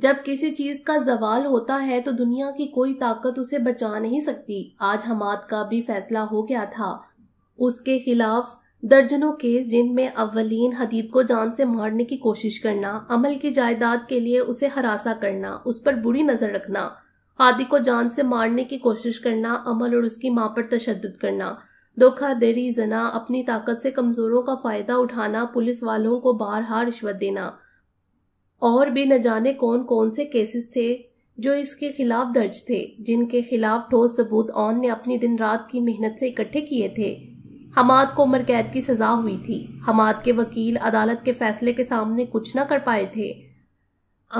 [SPEAKER 1] जब किसी चीज का जवाल होता है तो दुनिया की कोई ताकत उसे बचा नहीं सकती आज हमाद का भी फैसला हो गया था उसके खिलाफ दर्जनों केस जिनमें अवलिन हदीद को जान से मारने की कोशिश करना अमल की जायदाद के लिए उसे हरासा करना उस पर बुरी नजर रखना हादी को जान से मारने की कोशिश करना अमल और उसकी माँ पर तशद करना धोखाधड़ी जना अपनी ताकत से कमजोरों का फायदा उठाना पुलिस वालों को बारहा रिश्वत देना और भी न जाने कौन कौन से केसेस थे जो इसके खिलाफ दर्ज थे जिनके खिलाफ ठोस सबूत ऑन ने अपनी दिन रात की मेहनत से इकट्ठे किए थे हमाद को उम्र कैद की सजा हुई थी हमाद के वकील अदालत के फैसले के सामने कुछ न कर पाए थे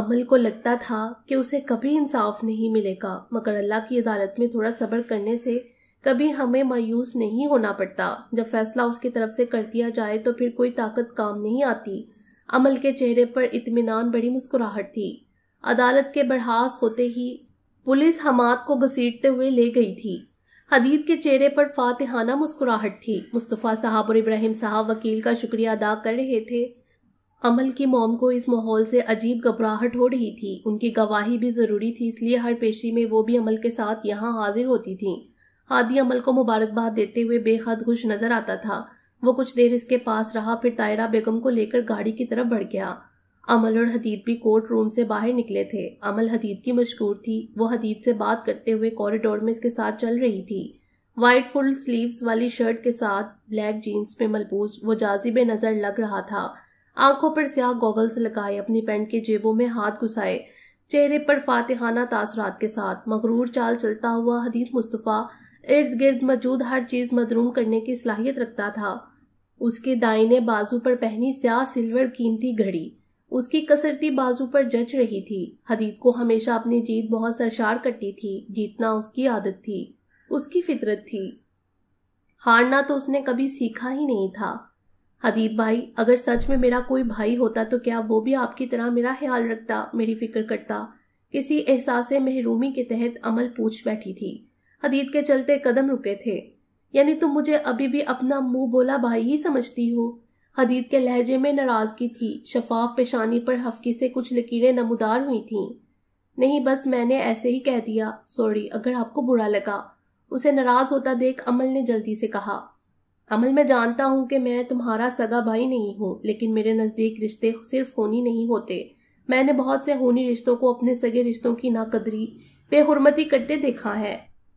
[SPEAKER 1] अमल को लगता था कि उसे कभी इंसाफ नहीं मिलेगा मगर अल्लाह की अदालत में थोड़ा सब्र करने से कभी हमें मायूस नहीं होना पड़ता जब फैसला उसकी तरफ से कर दिया जाए तो फिर कोई ताकत काम नहीं आती अमल के चेहरे पर इतमान बड़ी मुस्कुराहट थी अदालत के बरहास होते ही पुलिस हमाद को घसीटते हुए ले गई थी हदीद के चेहरे पर फातिहाना मुस्कुराहट थी मुस्तफ़ा साहब और इब्राहिम साहब वकील का शुक्रिया अदा कर रहे थे अमल की मोम को इस माहौल से अजीब घबराहट हो रही थी उनकी गवाही भी ज़रूरी थी इसलिए हर पेशी में वो भी अमल के साथ यहाँ हाजिर होती थीं आदि अमल को मुबारकबाद देते हुए बेहद खुश नजर आता था वो कुछ देर इसके पास रहा फिर तायरा बेगम को लेकर गाड़ी की तरफ बढ़ गया अमल और हदीद भी कोर्ट रूम से बाहर निकले थे अमल हदीद की मशहूर थी वो हदीद से बात करते हुए कॉरिडोर में इसके साथ चल रही थी वाइट फुल स्लीव्स वाली शर्ट के साथ ब्लैक जीन्स में मलबूज वो जाजिब नजर लग रहा था आंखों पर स्याह गॉगल्स लगाए अपनी पैंट के जेबों में हाथ घुसाए चेहरे पर फातिहाना तासरात के साथ मगरूर चाल चलता हुआ हदीद मुस्तफ़ा इर्द गिर्द मौजूद हर चीज मदरूम करने की सलाहियत रखता था उसके दाइने बाजू पर पहनी स्या सिल्वर कीमती घड़ी उसकी कसरती बाजू पर जच रही थी हदीब को हमेशा अपनी जीत बहुत सरशार करती थी जीतना उसकी आदत थी उसकी फितरत थी हारना तो उसने कभी सीखा ही नहीं था हदीद भाई अगर सच में मेरा कोई भाई होता तो क्या वो भी आपकी तरह मेरा ख्याल रखता मेरी फिक्र करता किसी एहसास महरूमी के तहत अमल पूछ बैठी थी हदीद के चलते कदम रुके थे यानी तुम मुझे अभी भी अपना मुंह बोला भाई ही समझती हो हदीद के लहजे में नाराजगी थी शफाफ पेशानी पर हफ्की से कुछ लकीरें नमदार हुई थीं नहीं बस मैंने ऐसे ही कह दिया सॉरी अगर आपको बुरा लगा उसे नाराज होता देख अमल ने जल्दी से कहा अमल मैं जानता हूं कि मैं तुम्हारा सगा भाई नहीं हूँ लेकिन मेरे नज़दीक रिश्ते सिर्फ होनी नहीं होते मैंने बहुत से होनी रिश्तों को अपने सगे रिश्तों की नाकदरी बेहरमती करते देखा है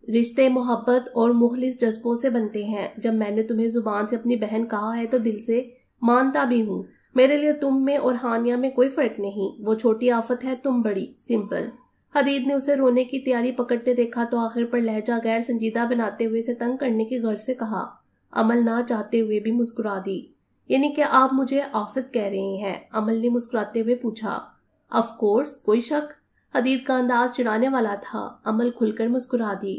[SPEAKER 1] रिश्ते मोहब्बत और मुखलिस जज्बों से बनते हैं जब मैंने तुम्हें जुबान से अपनी बहन कहा है तो दिल से मानता भी हूँ मेरे लिए तुम में और हानिया में कोई फर्क नहीं वो छोटी आफत है तुम बड़ी सिंपल हदीद ने उसे रोने की तैयारी पकड़ते देखा तो आखिर पर लहजा गैर संजीदा बनाते हुए से तंग करने की गर्ज से कहा अमल ना चाहते हुए भी मुस्कुरा दी यानी कि आप मुझे आफत कह रहे हैं अमल ने मुस्कुराते हुए पूछा अफकोर्स कोई शक हदीद का अंदाज चिड़ाने वाला था अमल खुलकर मुस्कुरा दी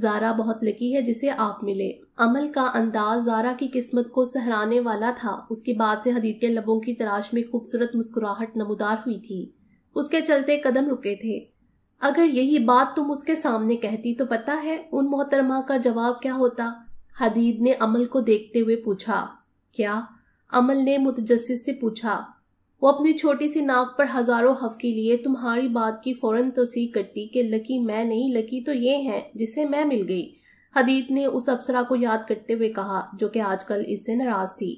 [SPEAKER 1] जारा बहुत लकी है जिसे आप मिले अमल का अंदाज जारा की किस्मत को सहराने वाला था उसके बाद से हदीत के लबों की तराश में खूबसूरत मुस्कुराहट नमोदार हुई थी उसके चलते कदम रुके थे अगर यही बात तुम उसके सामने कहती तो पता है उन मोहतरमा का जवाब क्या होता हदीद ने अमल को देखते हुए पूछा क्या अमल ने मुतजस से पूछा वो अपनी छोटी सी नाक पर हजारों हफ्के लिए तुम्हारी बात की फौरन तोसी करती कि लकी मैं नहीं लकी तो ये है जिसे मैं मिल गई हदीत ने उस अप्सरा को याद करते हुए कहा जो कि आजकल इससे नाराज थी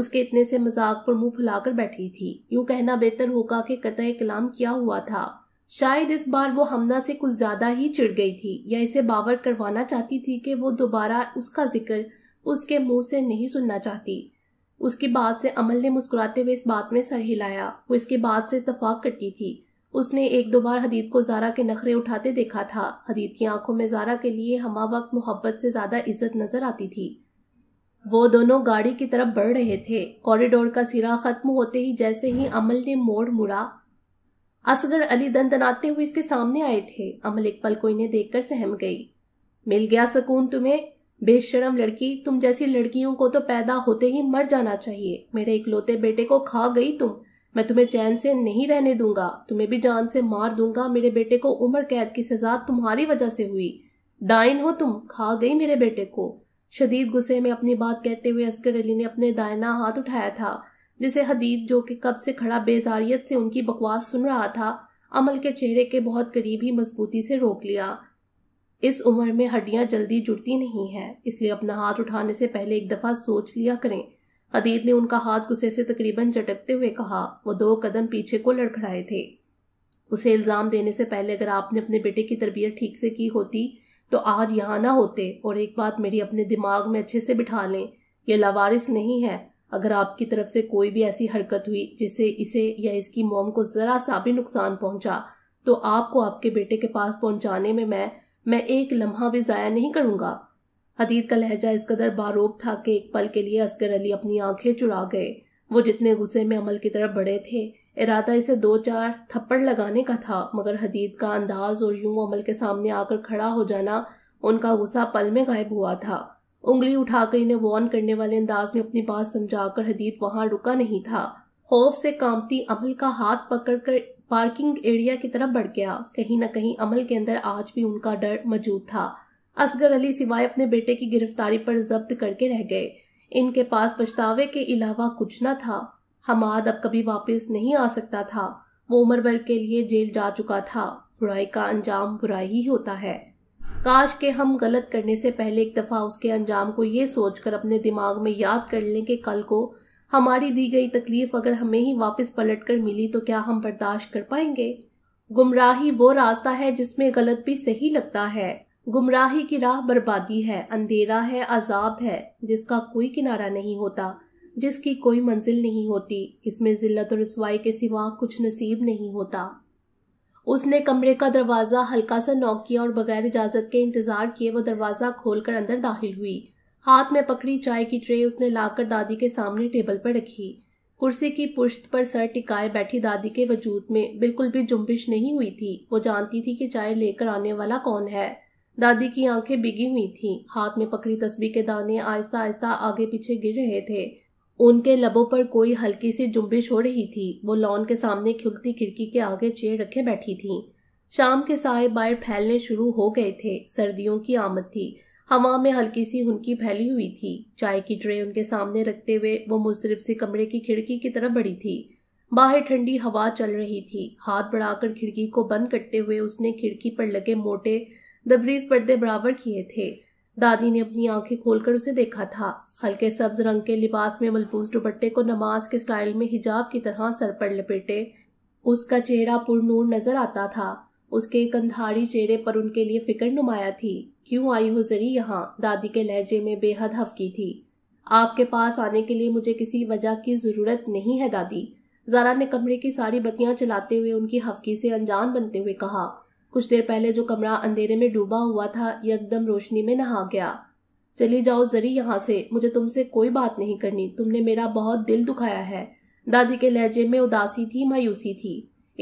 [SPEAKER 1] उसके इतने से मजाक पर मुंह फुलाकर बैठी थी यूं कहना बेहतर होगा कि कतः कलाम किया हुआ था शायद इस बार वो हमना से कुछ ज्यादा ही चिड़ गई थी या इसे बावर करवाना चाहती थी कि वो दोबारा उसका जिक्र उसके मुंह से नहीं सुनना चाहती उसके बाद से अमल ने मुस्कुराते हुए इस बात में सर हिलाया वो इसके बाद से इतफाक करती थी उसने एक दो बार हदीद को जारा के नखरे उठाते देखा था हदीद की आंखों में जारा के लिए हमा वक्त मोहब्बत से ज्यादा इज्जत नजर आती थी वो दोनों गाड़ी की तरफ बढ़ रहे थे कॉरिडोर का सिरा खत्म होते ही जैसे ही अमल ने मोड़ मुड़ा असगर अली दंदनाते हुए इसके सामने आए थे अमल एक पल को इन्हें देखकर सहम गई मिल गया सुकून तुम्हें बेशरम लड़की तुम जैसी लड़कियों को तो पैदा होते ही मर जाना चाहिए मेरे इकलौते बेटे को खा गई तुम मैं तुम्हें चैन से नहीं रहने दूंगा तुम्हें भी जान से मार दूंगा मेरे बेटे को उम्र कैद की सजा तुम्हारी वजह से हुई दाइन हो तुम खा गई मेरे बेटे को शदीद गुस्से में अपनी बात कहते हुए असगर अली ने अपने दायना हाथ उठाया था जिसे हदीद जो कि कब से खड़ा बेजारियत से उनकी बकवास सुन रहा था अमल के चेहरे के बहुत करीब ही मजबूती से रोक लिया इस उम्र में हड्डियां जल्दी जुड़ती नहीं हैं इसलिए अपना हाथ उठाने से पहले एक दफ़ा सोच लिया करें अदीत ने उनका हाथ गुस्से से तकरीबन झटकते हुए कहा वो दो कदम पीछे को लड़खड़ाए थे उसे इल्ज़ाम देने से पहले अगर आपने अपने बेटे की तरबियत ठीक से की होती तो आज यहाँ ना होते और एक बात मेरी अपने दिमाग में अच्छे से बिठा लें यह लावारिस नहीं है अगर आपकी तरफ से कोई भी ऐसी हरकत हुई जिससे इसे या इसकी मोम को ज़रा सा भी नुकसान पहुंचा तो आपको आपके बेटे के पास पहुंचाने में मैं मैं एक लम्हा भी जाया नहीं करूंगा हदीद का लहजा इस कदर बारोब था कि एक पल के लिए असगर अली अपनी आंखें चुरा गए वो जितने गुस्से में अमल की तरफ बढ़े थे इरादा इसे दो चार थप्पड़ लगाने का था मगर हदीद का अंदाज और यूं अमल के सामने आकर खड़ा हो जाना उनका गुस्सा पल में गायब हुआ था उंगली उठाकर इन्हें वॉर्न करने वाले अंदाज में अपनी बात समझाकर हदीद वहां रुका नहीं था खौफ से कामती अमल का हाथ पकड़कर पार्किंग एरिया की तरफ बढ़ गया कहीं ना कहीं अमल के अंदर आज भी उनका डर मौजूद था असगर अली सिवाय अपने बेटे की गिरफ्तारी पर जब्त करके रह गए इनके पास पछतावे के अलावा कुछ न था हमाद अब कभी वापस नहीं आ सकता था वो उम्र भर के लिए जेल जा चुका था बुराई का अंजाम बुराई ही होता है काश के हम गलत करने से पहले एक दफा उसके अंजाम को ये सोचकर अपने दिमाग में याद कर लें कि कल को हमारी दी गई तकलीफ अगर हमें ही वापस पलट कर मिली तो क्या हम बर्दाश्त कर पाएंगे गुमराही वो रास्ता है जिसमें गलत भी सही लगता है गुमराही की राह बर्बादी है अंधेरा है अजाब है जिसका कोई किनारा नहीं होता जिसकी कोई मंजिल नहीं होती इसमें जिल्लत और रसवाई के सिवा कुछ नसीब नहीं होता उसने कमरे का दरवाज़ा हल्का सा नॉक किया और बगैर इजाज़त के इंतज़ार किए वह दरवाज़ा खोलकर अंदर दाखिल हुई हाथ में पकड़ी चाय की ट्रे उसने लाकर दादी के सामने टेबल पर रखी कुर्सी की पुश्त पर सर टिकाए बैठी दादी के वजूद में बिल्कुल भी जुम्बिश नहीं हुई थी वो जानती थी कि चाय लेकर आने वाला कौन है दादी की आंखें बिगी हुई थीं, हाथ में पकड़ी तस्बी के दाने आहिस्ता आहिस्ता आगे पीछे गिर रहे थे उनके लबों पर कोई हल्की सी जुम्बिश हो रही थी वो लॉन के सामने खुलती खिड़की के आगे चेयर रखे बैठी थी शाम के साय बाहर फैलने शुरू हो गए थे सर्दियों की आमद थी हवा में हल्की सी हुनकी फैली हुई थी चाय की ट्रे उनके सामने रखते हुए वो मुस्तरब से कमरे की खिड़की की तरफ बढ़ी थी बाहर ठंडी हवा चल रही थी हाथ बढ़ाकर खिड़की को बंद करते हुए उसने खिड़की पर लगे मोटे दबरीज पर्दे बराबर किए थे दादी ने अपनी आंखें खोलकर उसे देखा था हल्के सब्ज रंग के लिबास में मलबूस दुपट्टे को नमाज के स्टाइल में हिजाब की तरह सर पर लपेटे उसका चेहरा पुरनूर नजर आता था उसके कंधारी चेहरे पर उनके लिए फिक्र नुमाया थी क्यों आई हो जरी यहाँ दादी के लहजे में बेहद हफकी थी आपके पास आने के लिए मुझे किसी वजह की जरूरत नहीं है दादी जारा ने कमरे की सारी बत्तियां चलाते हुए उनकी हफकी से अनजान बनते हुए कहा कुछ देर पहले जो कमरा अंधेरे में डूबा हुआ था यकदम रोशनी में नहा गया चली जाओ जरी यहाँ से मुझे तुमसे कोई बात नहीं करनी तुमने मेरा बहुत दिल दुखाया है दादी के लहजे में उदासी थी मायूसी थी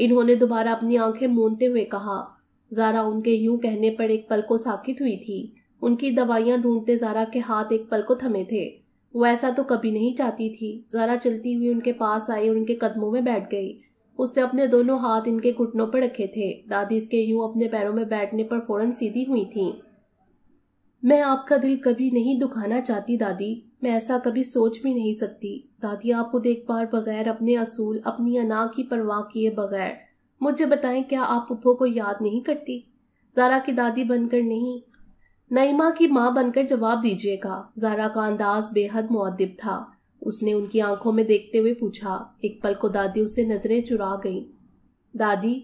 [SPEAKER 1] इन्होंने दोबारा अपनी आंखें मूंदते हुए कहा ज़ारा उनके यूं कहने पर एक पल को साकित हुई थी उनकी दवाइयां ढूंढते ज़ारा के हाथ एक पल को थमे थे वो ऐसा तो कभी नहीं चाहती थी ज़रा चलती हुई उनके पास आई और उनके कदमों में बैठ गई उसने अपने दोनों हाथ इनके घुटनों पर रखे थे दादी इसके यूं अपने पैरों में बैठने पर फौरन सीधी हुई थी मैं आपका दिल कभी नहीं दुखाना चाहती दादी मैं ऐसा कभी सोच भी नहीं सकती दादी आप खुद एक बगैर अपने असूल अपनी अना की परवाह किए बगैर मुझे बताएं क्या आप पुप्पो को याद नहीं करती जारा की दादी बनकर नहीं नईमा की माँ बनकर जवाब दीजिएगा जारा का अंदाज बेहद मुआदिब था उसने उनकी आंखों में देखते हुए पूछा एक पल को दादी उसे नजरें चुरा गई दादी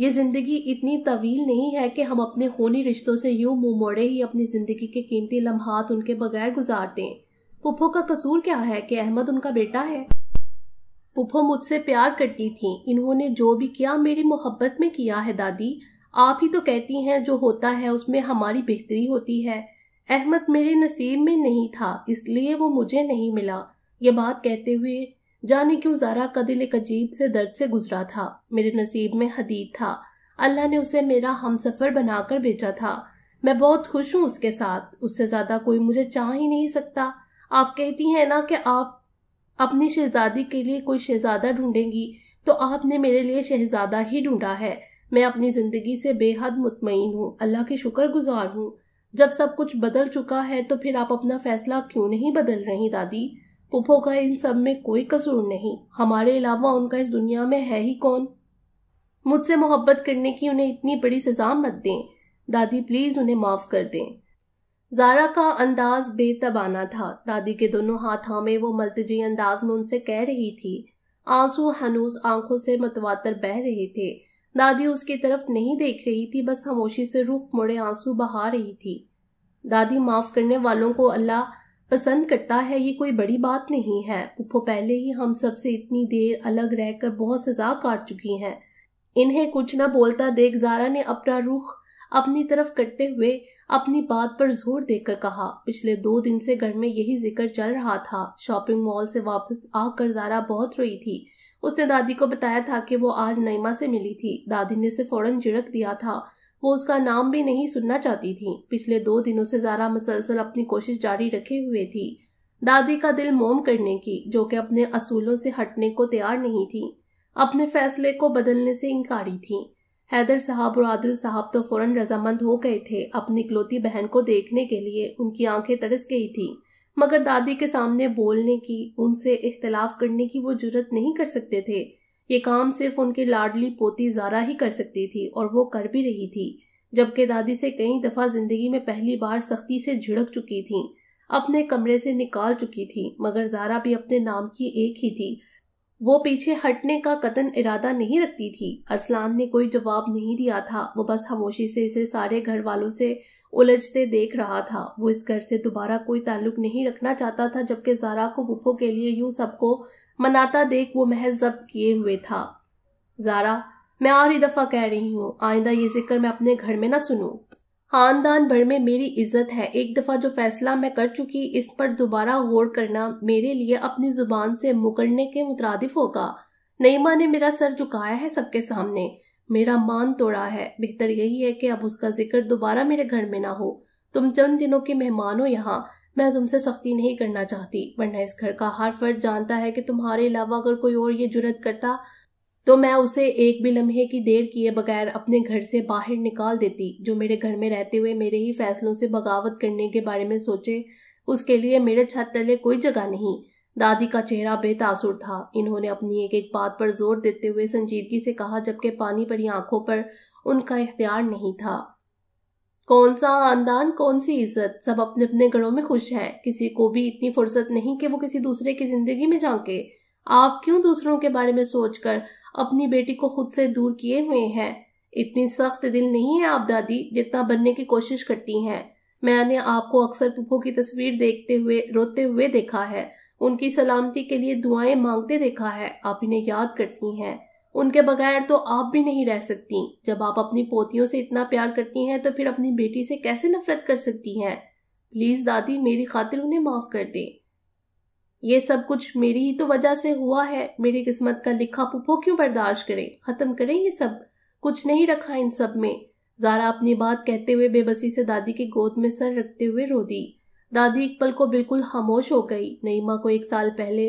[SPEAKER 1] ये जिंदगी इतनी तवील नहीं है कि हम अपने खूनी रिश्तों से यूं मुंह मोड़े ही अपनी जिंदगी के कीमती लम्हात उनके बगैर गुजार दें पुप्पो का कसूर क्या है कि अहमद उनका बेटा है पुप्पो मुझसे प्यार करती थी इन्होंने जो भी किया मेरी मोहब्बत में किया है दादी आप ही तो कहती हैं जो होता है उसमें हमारी बेहतरी होती है अहमद मेरे नसीब में नहीं था इसलिए वो मुझे नहीं मिला ये बात कहते हुए जाने क्यों ज़ारा का दिल एक अजीब से दर्द से गुजरा था मेरे नसीब में हदीद था अल्लाह ने उसे मेरा हम सफ़र बनाकर भेजा था मैं बहुत खुश हूँ उसके साथ उससे ज़्यादा कोई मुझे चाह ही नहीं सकता आप कहती हैं ना कि आप अपनी शहजादी के लिए कोई शहजादा ढूंढेंगी तो आपने मेरे लिए शहजादा ही ढूंढा है मैं अपनी जिंदगी से बेहद मुतमिन हूँ अल्लाह की शुक्र गुजार हूँ जब सब कुछ बदल चुका है तो फिर आप अपना फैसला क्यों नहीं बदल रही दादी पुपो का इन सब में कोई कसूर नहीं हमारे अलावा उनका इस दुनिया में है ही कौन मुझसे मोहब्बत करने की उन्हें इतनी बड़ी सजा मत दें दादी प्लीज उन्हें माफ कर दें जारा का अंदाज बेतबाना था दादी के दोनों हाथ थामे वो मलतजी अंदाज में उनसे कह रही थी आंसू हनूस आंखों से मतवातर बह रहे थे दादी उसकी तरफ नहीं देख रही थी बस खामोशी से रुख मुड़े आंसू बहा रही थी दादी माफ करने वालों को अल्लाह पसंद करता है ये कोई बड़ी बात नहीं है पुप्पो पहले ही हम सब से इतनी देर अलग रहकर बहुत सजा काट चुकी हैं इन्हें कुछ न बोलता देख जारा ने अपना रुख अपनी तरफ करते हुए अपनी बात पर जोर देकर कहा पिछले दो दिन से घर में यही जिक्र चल रहा था शॉपिंग मॉल से वापस आकर जारा बहुत रोई थी उसने दादी को बताया था कि वो आज नईमा से मिली थी दादी ने उसे फौरन झिड़क दिया था वो उसका नाम भी नहीं सुनना चाहती थी पिछले दो दिनों से जारा मसलसल अपनी कोशिश जारी रखे हुए थी दादी का दिल मोम करने की जो कि अपने असूलों से हटने को तैयार नहीं थी अपने फैसले को बदलने से इनकारी थी हैदर साहब और आदिल साहब तो फौरन रजामंद हो गए थे अपनी इकलौती बहन को देखने के लिए उनकी आंखें तरस गई थी मगर दादी के सामने बोलने की उनसे इख्तलाफ करने की वो जुरत नहीं कर सकते थे ये काम सिर्फ उनकी लाडली पोती जारा ही कर सकती थी और वो कर भी रही थी जबकि दादी से कई दफ़ा जिंदगी में पहली बार सख्ती से झिड़क चुकी थी अपने कमरे से निकाल चुकी थी मगर जारा भी अपने नाम की एक ही थी वो पीछे हटने का कतन इरादा नहीं रखती थी अरसलान ने कोई जवाब नहीं दिया था वो बस खामोशी से इसे सारे घर वालों से उलझते देख रहा था वो इस घर से दोबारा कोई ताल्लुक नहीं रखना चाहता था जबकि जारा को बुफो के लिए यूं सबको मनाता देख वो महज जब्त किए हुए था जारा मैं और ही दफा कह रही हूँ आइंदा ये जिक्र मैं अपने घर में ना सुनू खानदान भर में मेरी इज्जत है एक दफा जो फैसला मैं कर चुकी इस पर दोबारा गौर करना मेरे लिए अपनी जुबान से मुकरने के मुतरदिफ होगा नईमा ने मेरा सर झुकाया है सबके सामने मेरा मान तोड़ा है बेहतर यही है कि अब उसका जिक्र दोबारा मेरे घर में ना हो तुम चंद दिनों के मेहमान हो यहाँ मैं तुमसे सख्ती नहीं करना चाहती वरना इस घर का हर फर्ज जानता है कि तुम्हारे अलावा अगर कोई और ये जुरत करता तो मैं उसे एक भी लम्हे की देर किए बगैर अपने घर से बाहर निकाल देती जो मेरे घर में रहते हुए मेरे ही फैसलों से बगावत करने के बारे में सोचे उसके लिए मेरे छत तले कोई जगह नहीं दादी का चेहरा बेतासुर था इन्होंने अपनी एक एक बात पर जोर देते हुए संजीदगी से कहा जबकि पानी पर आंखों पर उनका इख्तियार नहीं था कौन सा खानदान कौन सी इज्जत सब अपने अपने घरों में खुश हैं किसी को भी इतनी फुर्सत नहीं कि वो किसी दूसरे की जिंदगी में झांके आप क्यों दूसरों के बारे में सोचकर अपनी बेटी को खुद से दूर किए हुए हैं इतनी सख्त दिल नहीं है आप दादी जितना बनने की कोशिश करती हैं मैंने आपको अक्सर पुप्पू की तस्वीर देखते हुए रोते हुए देखा है उनकी सलामती के लिए दुआएं मांगते देखा है आप इन्हें याद करती हैं उनके बगैर तो आप भी नहीं रह सकती जब आप अपनी पोतियों से इतना प्यार करती हैं तो फिर अपनी बेटी से कैसे नफरत कर सकती हैं प्लीज दादी मेरी खातिर उन्हें माफ कर दें ये सब कुछ मेरी ही तो वजह से हुआ है मेरी किस्मत का लिखा पुपो क्यों बर्दाश्त करें खत्म करें ये सब कुछ नहीं रखा इन सब में जारा अपनी बात कहते हुए बेबसी से दादी के गोद में सर रखते हुए रो दी दादी एक पल को बिल्कुल खामोश हो गई नईमा को एक साल पहले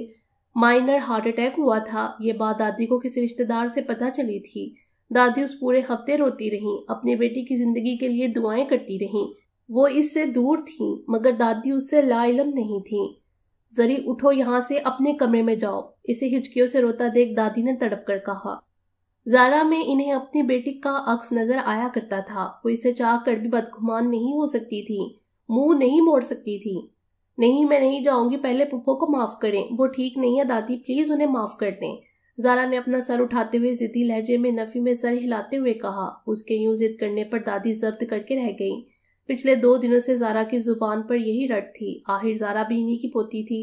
[SPEAKER 1] माइनर हार्ट अटैक हुआ था ये बात दादी को किसी रिश्तेदार से पता चली थी दादी उस पूरे हफ्ते रोती रही अपने बेटी की जिंदगी के लिए दुआएं करती रहीं वो इससे दूर थी मगर दादी उससे लाइलम नहीं थी जरी उठो यहाँ से अपने कमरे में जाओ इसे हिचकियों से रोता देख दादी ने तड़प कर कहा जारा में इन्हें अपनी बेटी का अक्स नजर आया करता था वो इसे चाह कर भी बदगुमान नहीं हो सकती थी मुंह नहीं मोड़ सकती थी नहीं मैं नहीं जाऊंगी पहले पुप्पो को माफ करें वो ठीक नहीं है दादी प्लीज उन्हें माफ कर दें जारा ने अपना सर उठाते हुए जिद्दी लहजे में नफी में सर हिलाते हुए कहा उसके यूं जिद करने पर दादी जब्त करके रह गई पिछले दो दिनों से जारा की जुबान पर यही रट थी आखिर जारा भी इन्हीं की पोती थी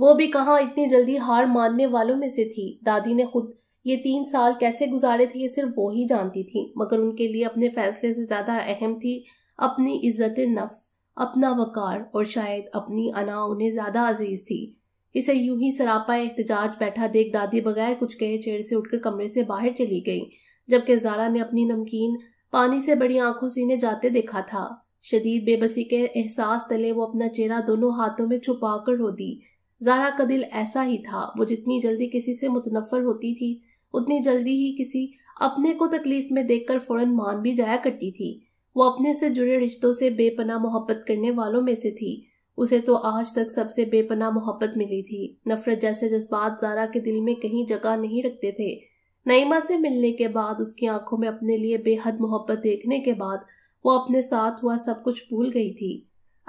[SPEAKER 1] वो भी कहाँ इतनी जल्दी हार मानने वालों में से थी दादी ने खुद ये तीन साल कैसे गुजारे थे ये सिर्फ वो ही जानती थी मगर उनके लिए अपने फैसले से ज्यादा अहम थी अपनी इज्जत नफ्स अपना वकार और शायद अपनी अना उन्हें ज्यादा अजीज थी इसे यूं ही सरापा एहतजाज बैठा देख दादी बगैर कुछ कहे चेयर से उठकर कमरे से बाहर चली गई जबकि जारा ने अपनी नमकीन पानी से बड़ी आंखों सीने जाते देखा था शदीद बेबसी के एहसास तले वो अपना चेहरा दोनों हाथों में कर रो दी जारा का दिल ऐसा ही था वो जितनी जल्दी किसी से मुतनफर होती थी उतनी जल्दी ही किसी अपने को तकलीफ में देखकर फौरन मान भी जाया करती थी वो अपने से जुड़े रिश्तों से बेपना मोहब्बत करने वालों में से थी उसे तो आज तक सबसे बेपना मोहब्बत मिली थी नफरत जैसे जज्बात जारा के दिल में कहीं जगह नहीं रखते थे नईमा से मिलने के बाद उसकी आंखों में अपने लिए बेहद मोहब्बत देखने के बाद वो अपने साथ हुआ सब कुछ भूल गई थी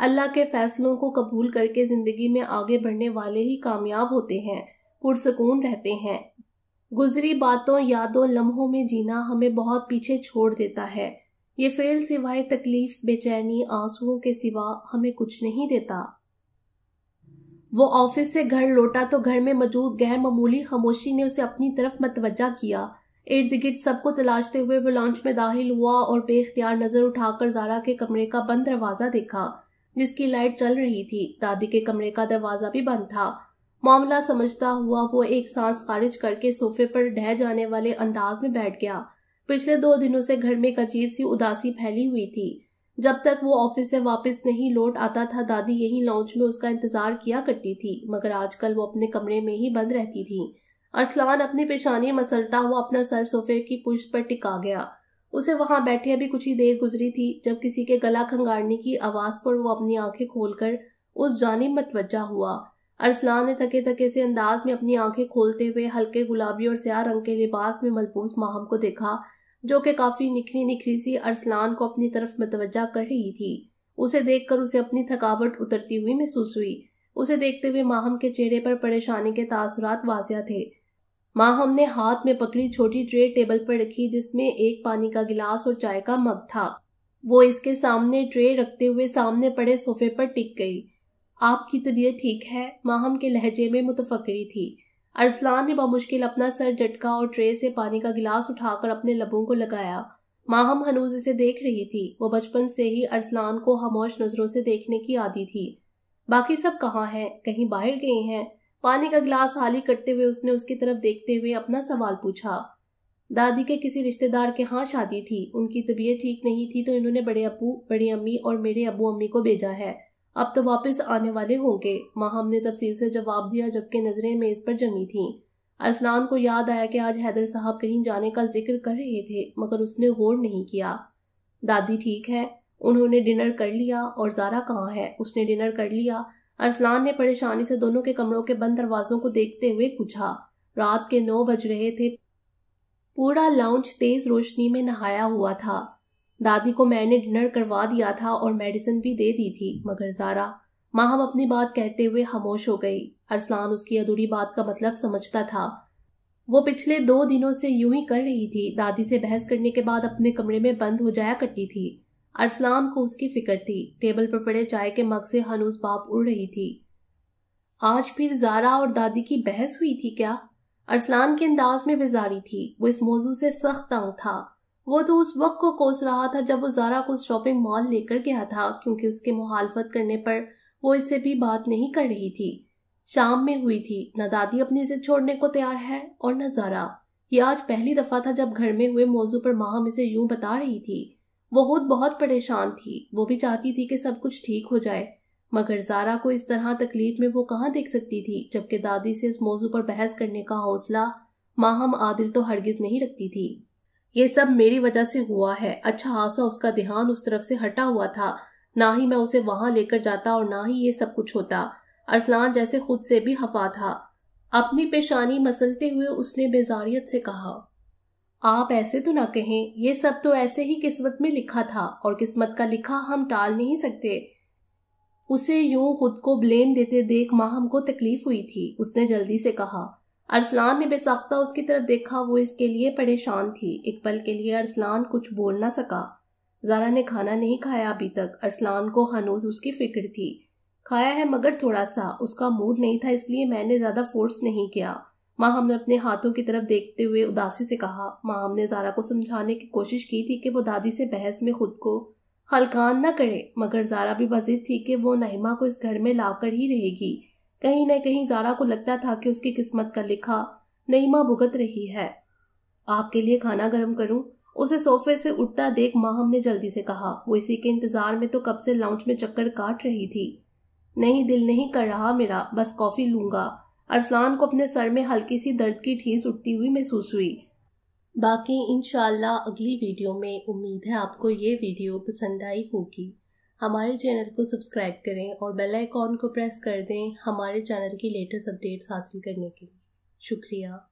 [SPEAKER 1] अल्लाह के फैसलों को कबूल करके जिंदगी में आगे बढ़ने वाले ही कामयाब होते हैं पुरसकून रहते हैं गुजरी बातों यादों लम्हों में जीना हमें बहुत पीछे छोड़ देता है ये फेल सिवाय तकलीफ बेचैनी आंसुओं के सिवा हमें कुछ नहीं देता वो ऑफिस से घर लौटा तो घर में मौजूद गैर मामूली खामोशी ने उसे अपनी तरफ मतवजा किया इर्द गिर्द सबको तलाशते हुए वो लॉन्च में दाखिल हुआ और बेख्तियार नजर उठाकर जारा के कमरे का बंद दरवाजा देखा जिसकी लाइट चल रही थी दादी के कमरे का दरवाजा भी बंद था मामला समझता हुआ वो एक सांस खारिज करके सोफे पर ढह जाने वाले अंदाज में बैठ गया पिछले दो दिनों से घर में एक अजीब सी उदासी फैली हुई थी जब तक वो ऑफिस से वापस नहीं लौट आता था दादी यही लॉन्च में उसका इंतजार किया करती थी मगर आजकल वो अपने कमरे में ही बंद रहती थी अरसलान अपनी पेशानी मसलता हुआ अपना सर सोफे की पुश पर टिका गया उसे वहां बैठे अभी कुछ ही देर गुजरी थी जब किसी के गला खंगारने की आवाज पर वो अपनी आंखें खोलकर उस जानी मतवजा हुआ अरसलान ने थके थके से अंदाज में अपनी आंखें खोलते हुए हल्के गुलाबी और स्याह रंग के लिबास में मलबूस माहम को देखा जो कि काफी निखरी निखरी सी अरसलान को अपनी तरफ मतवजा कर रही थी उसे देखकर उसे अपनी थकावट उतरती हुई महसूस हुई उसे देखते हुए माहम के चेहरे पर परेशानी के तासरात वाजिया थे माँ हमने हाथ में पकड़ी छोटी ट्रे टेबल पर रखी जिसमें एक पानी का गिलास और चाय का मग था वो इसके सामने ट्रे रखते हुए सामने पड़े सोफे पर टिक गई आपकी तबीयत ठीक है माहम के लहजे में मुतफकरी थी अरसलान ने बमुश्किल अपना सर झटका और ट्रे से पानी का गिलास उठाकर अपने लबों को लगाया माहम हनूज इसे देख रही थी वो बचपन से ही अरसलान को खामोश नजरों से देखने की आदि थी बाकी सब कहाँ हैं कहीं बाहर गए हैं पानी का गिलास हाली करते हुए उसने उसकी तरफ देखते हुए अपना सवाल पूछा दादी के किसी रिश्तेदार के यहाँ शादी थी उनकी तबीयत ठीक नहीं थी तो इन्होंने बड़े अबू बड़ी अम्मी और मेरे अबू अम्मी को भेजा है अब तो वापस आने वाले होंगे माहम ने तफसील से जवाब दिया जबकि नजरें मेज पर जमी थीं अरसलान को याद आया कि आज हैदर साहब कहीं जाने का जिक्र कर रहे थे मगर उसने गौर नहीं किया दादी ठीक है उन्होंने डिनर कर लिया और जारा कहाँ है उसने डिनर कर लिया अरसलान ने परेशानी से दोनों के कमरों के बंद दरवाजों को देखते हुए पूछा रात के नौ बज रहे थे पूरा लाउंज तेज रोशनी में नहाया हुआ था दादी को मैंने डिनर करवा दिया था और मेडिसिन भी दे दी थी मगर जारा माँ हम अपनी बात कहते हुए खामोश हो गई अरसलान उसकी अधूरी बात का मतलब समझता था वो पिछले दो दिनों से यूं ही कर रही थी दादी से बहस करने के बाद अपने कमरे में बंद हो जाया करती थी अरसलान को उसकी फिक्र थी टेबल पर पड़े चाय के मग से हनूस बाप उड़ रही थी आज फिर जारा और दादी की बहस हुई थी क्या अरसलान के अंदाज में बेजारी थी वो इस मौजू से सख्त तंग था वो तो उस वक्त को कोस रहा था जब वो जारा को शॉपिंग मॉल लेकर गया था क्योंकि उसके मुखालफत करने पर वो इससे भी बात नहीं कर रही थी शाम में हुई थी न दादी अपनी इसे छोड़ने को तैयार है और न जारा ये आज पहली दफा था जब घर में हुए मौजू पर माह इसे यूं बता रही थी वो खुद बहुत परेशान थी वो भी चाहती थी कि सब कुछ ठीक हो जाए मगर जारा को इस तरह तकलीफ में वो कहाँ देख सकती थी जबकि दादी से इस मौजू पर बहस करने का हौसला माहम आदिल तो हरगिज नहीं रखती थी ये सब मेरी वजह से हुआ है अच्छा हादसा उसका ध्यान उस तरफ से हटा हुआ था ना ही मैं उसे वहां लेकर जाता और ना ही ये सब कुछ होता अरसलान जैसे खुद से भी हफा था अपनी पेशानी मसलते हुए उसने बेजारियत से कहा आप ऐसे तो ना कहें ये सब तो ऐसे ही किस्मत में लिखा था और किस्मत का लिखा हम टाल नहीं सकते उसे यूं खुद को ब्लेम देते देख माँ हमको तकलीफ हुई थी उसने जल्दी से कहा अरसलान ने बेसाख्ता उसकी तरफ देखा वो इसके लिए परेशान थी एक पल के लिए अरसलान कुछ बोल ना सका जारा ने खाना नहीं खाया अभी तक अरसलान को हनूज उसकी फिक्र थी खाया है मगर थोड़ा सा उसका मूड नहीं था इसलिए मैंने ज्यादा फोर्स नहीं किया माँ हमने अपने हाथों की तरफ देखते हुए उदासी से कहा माँ हमने जारा को समझाने की कोशिश की थी कि वो दादी से बहस में खुद को हलकान न करे मगर जारा भी बजिद थी कि वो नहिमा को इस घर में लाकर ही रहेगी कहीं न कहीं जारा को लगता था कि उसकी किस्मत का लिखा नहिमा भुगत रही है आपके लिए खाना गर्म करूं उसे सोफे से उठता देख माँ हमने जल्दी से कहा वो इसी के इंतजार में तो कब से लाउंज में चक्कर काट रही थी नहीं दिल नहीं कर रहा मेरा बस कॉफी लूंगा अरसलान को अपने सर में हल्की सी दर्द की ठीस उठती हुई महसूस हुई बाकी इन अगली वीडियो में उम्मीद है आपको ये वीडियो पसंद आई होगी हमारे चैनल को सब्सक्राइब करें और बेल आइकॉन को प्रेस कर दें हमारे चैनल की लेटेस्ट अपडेट्स हासिल करने के लिए शुक्रिया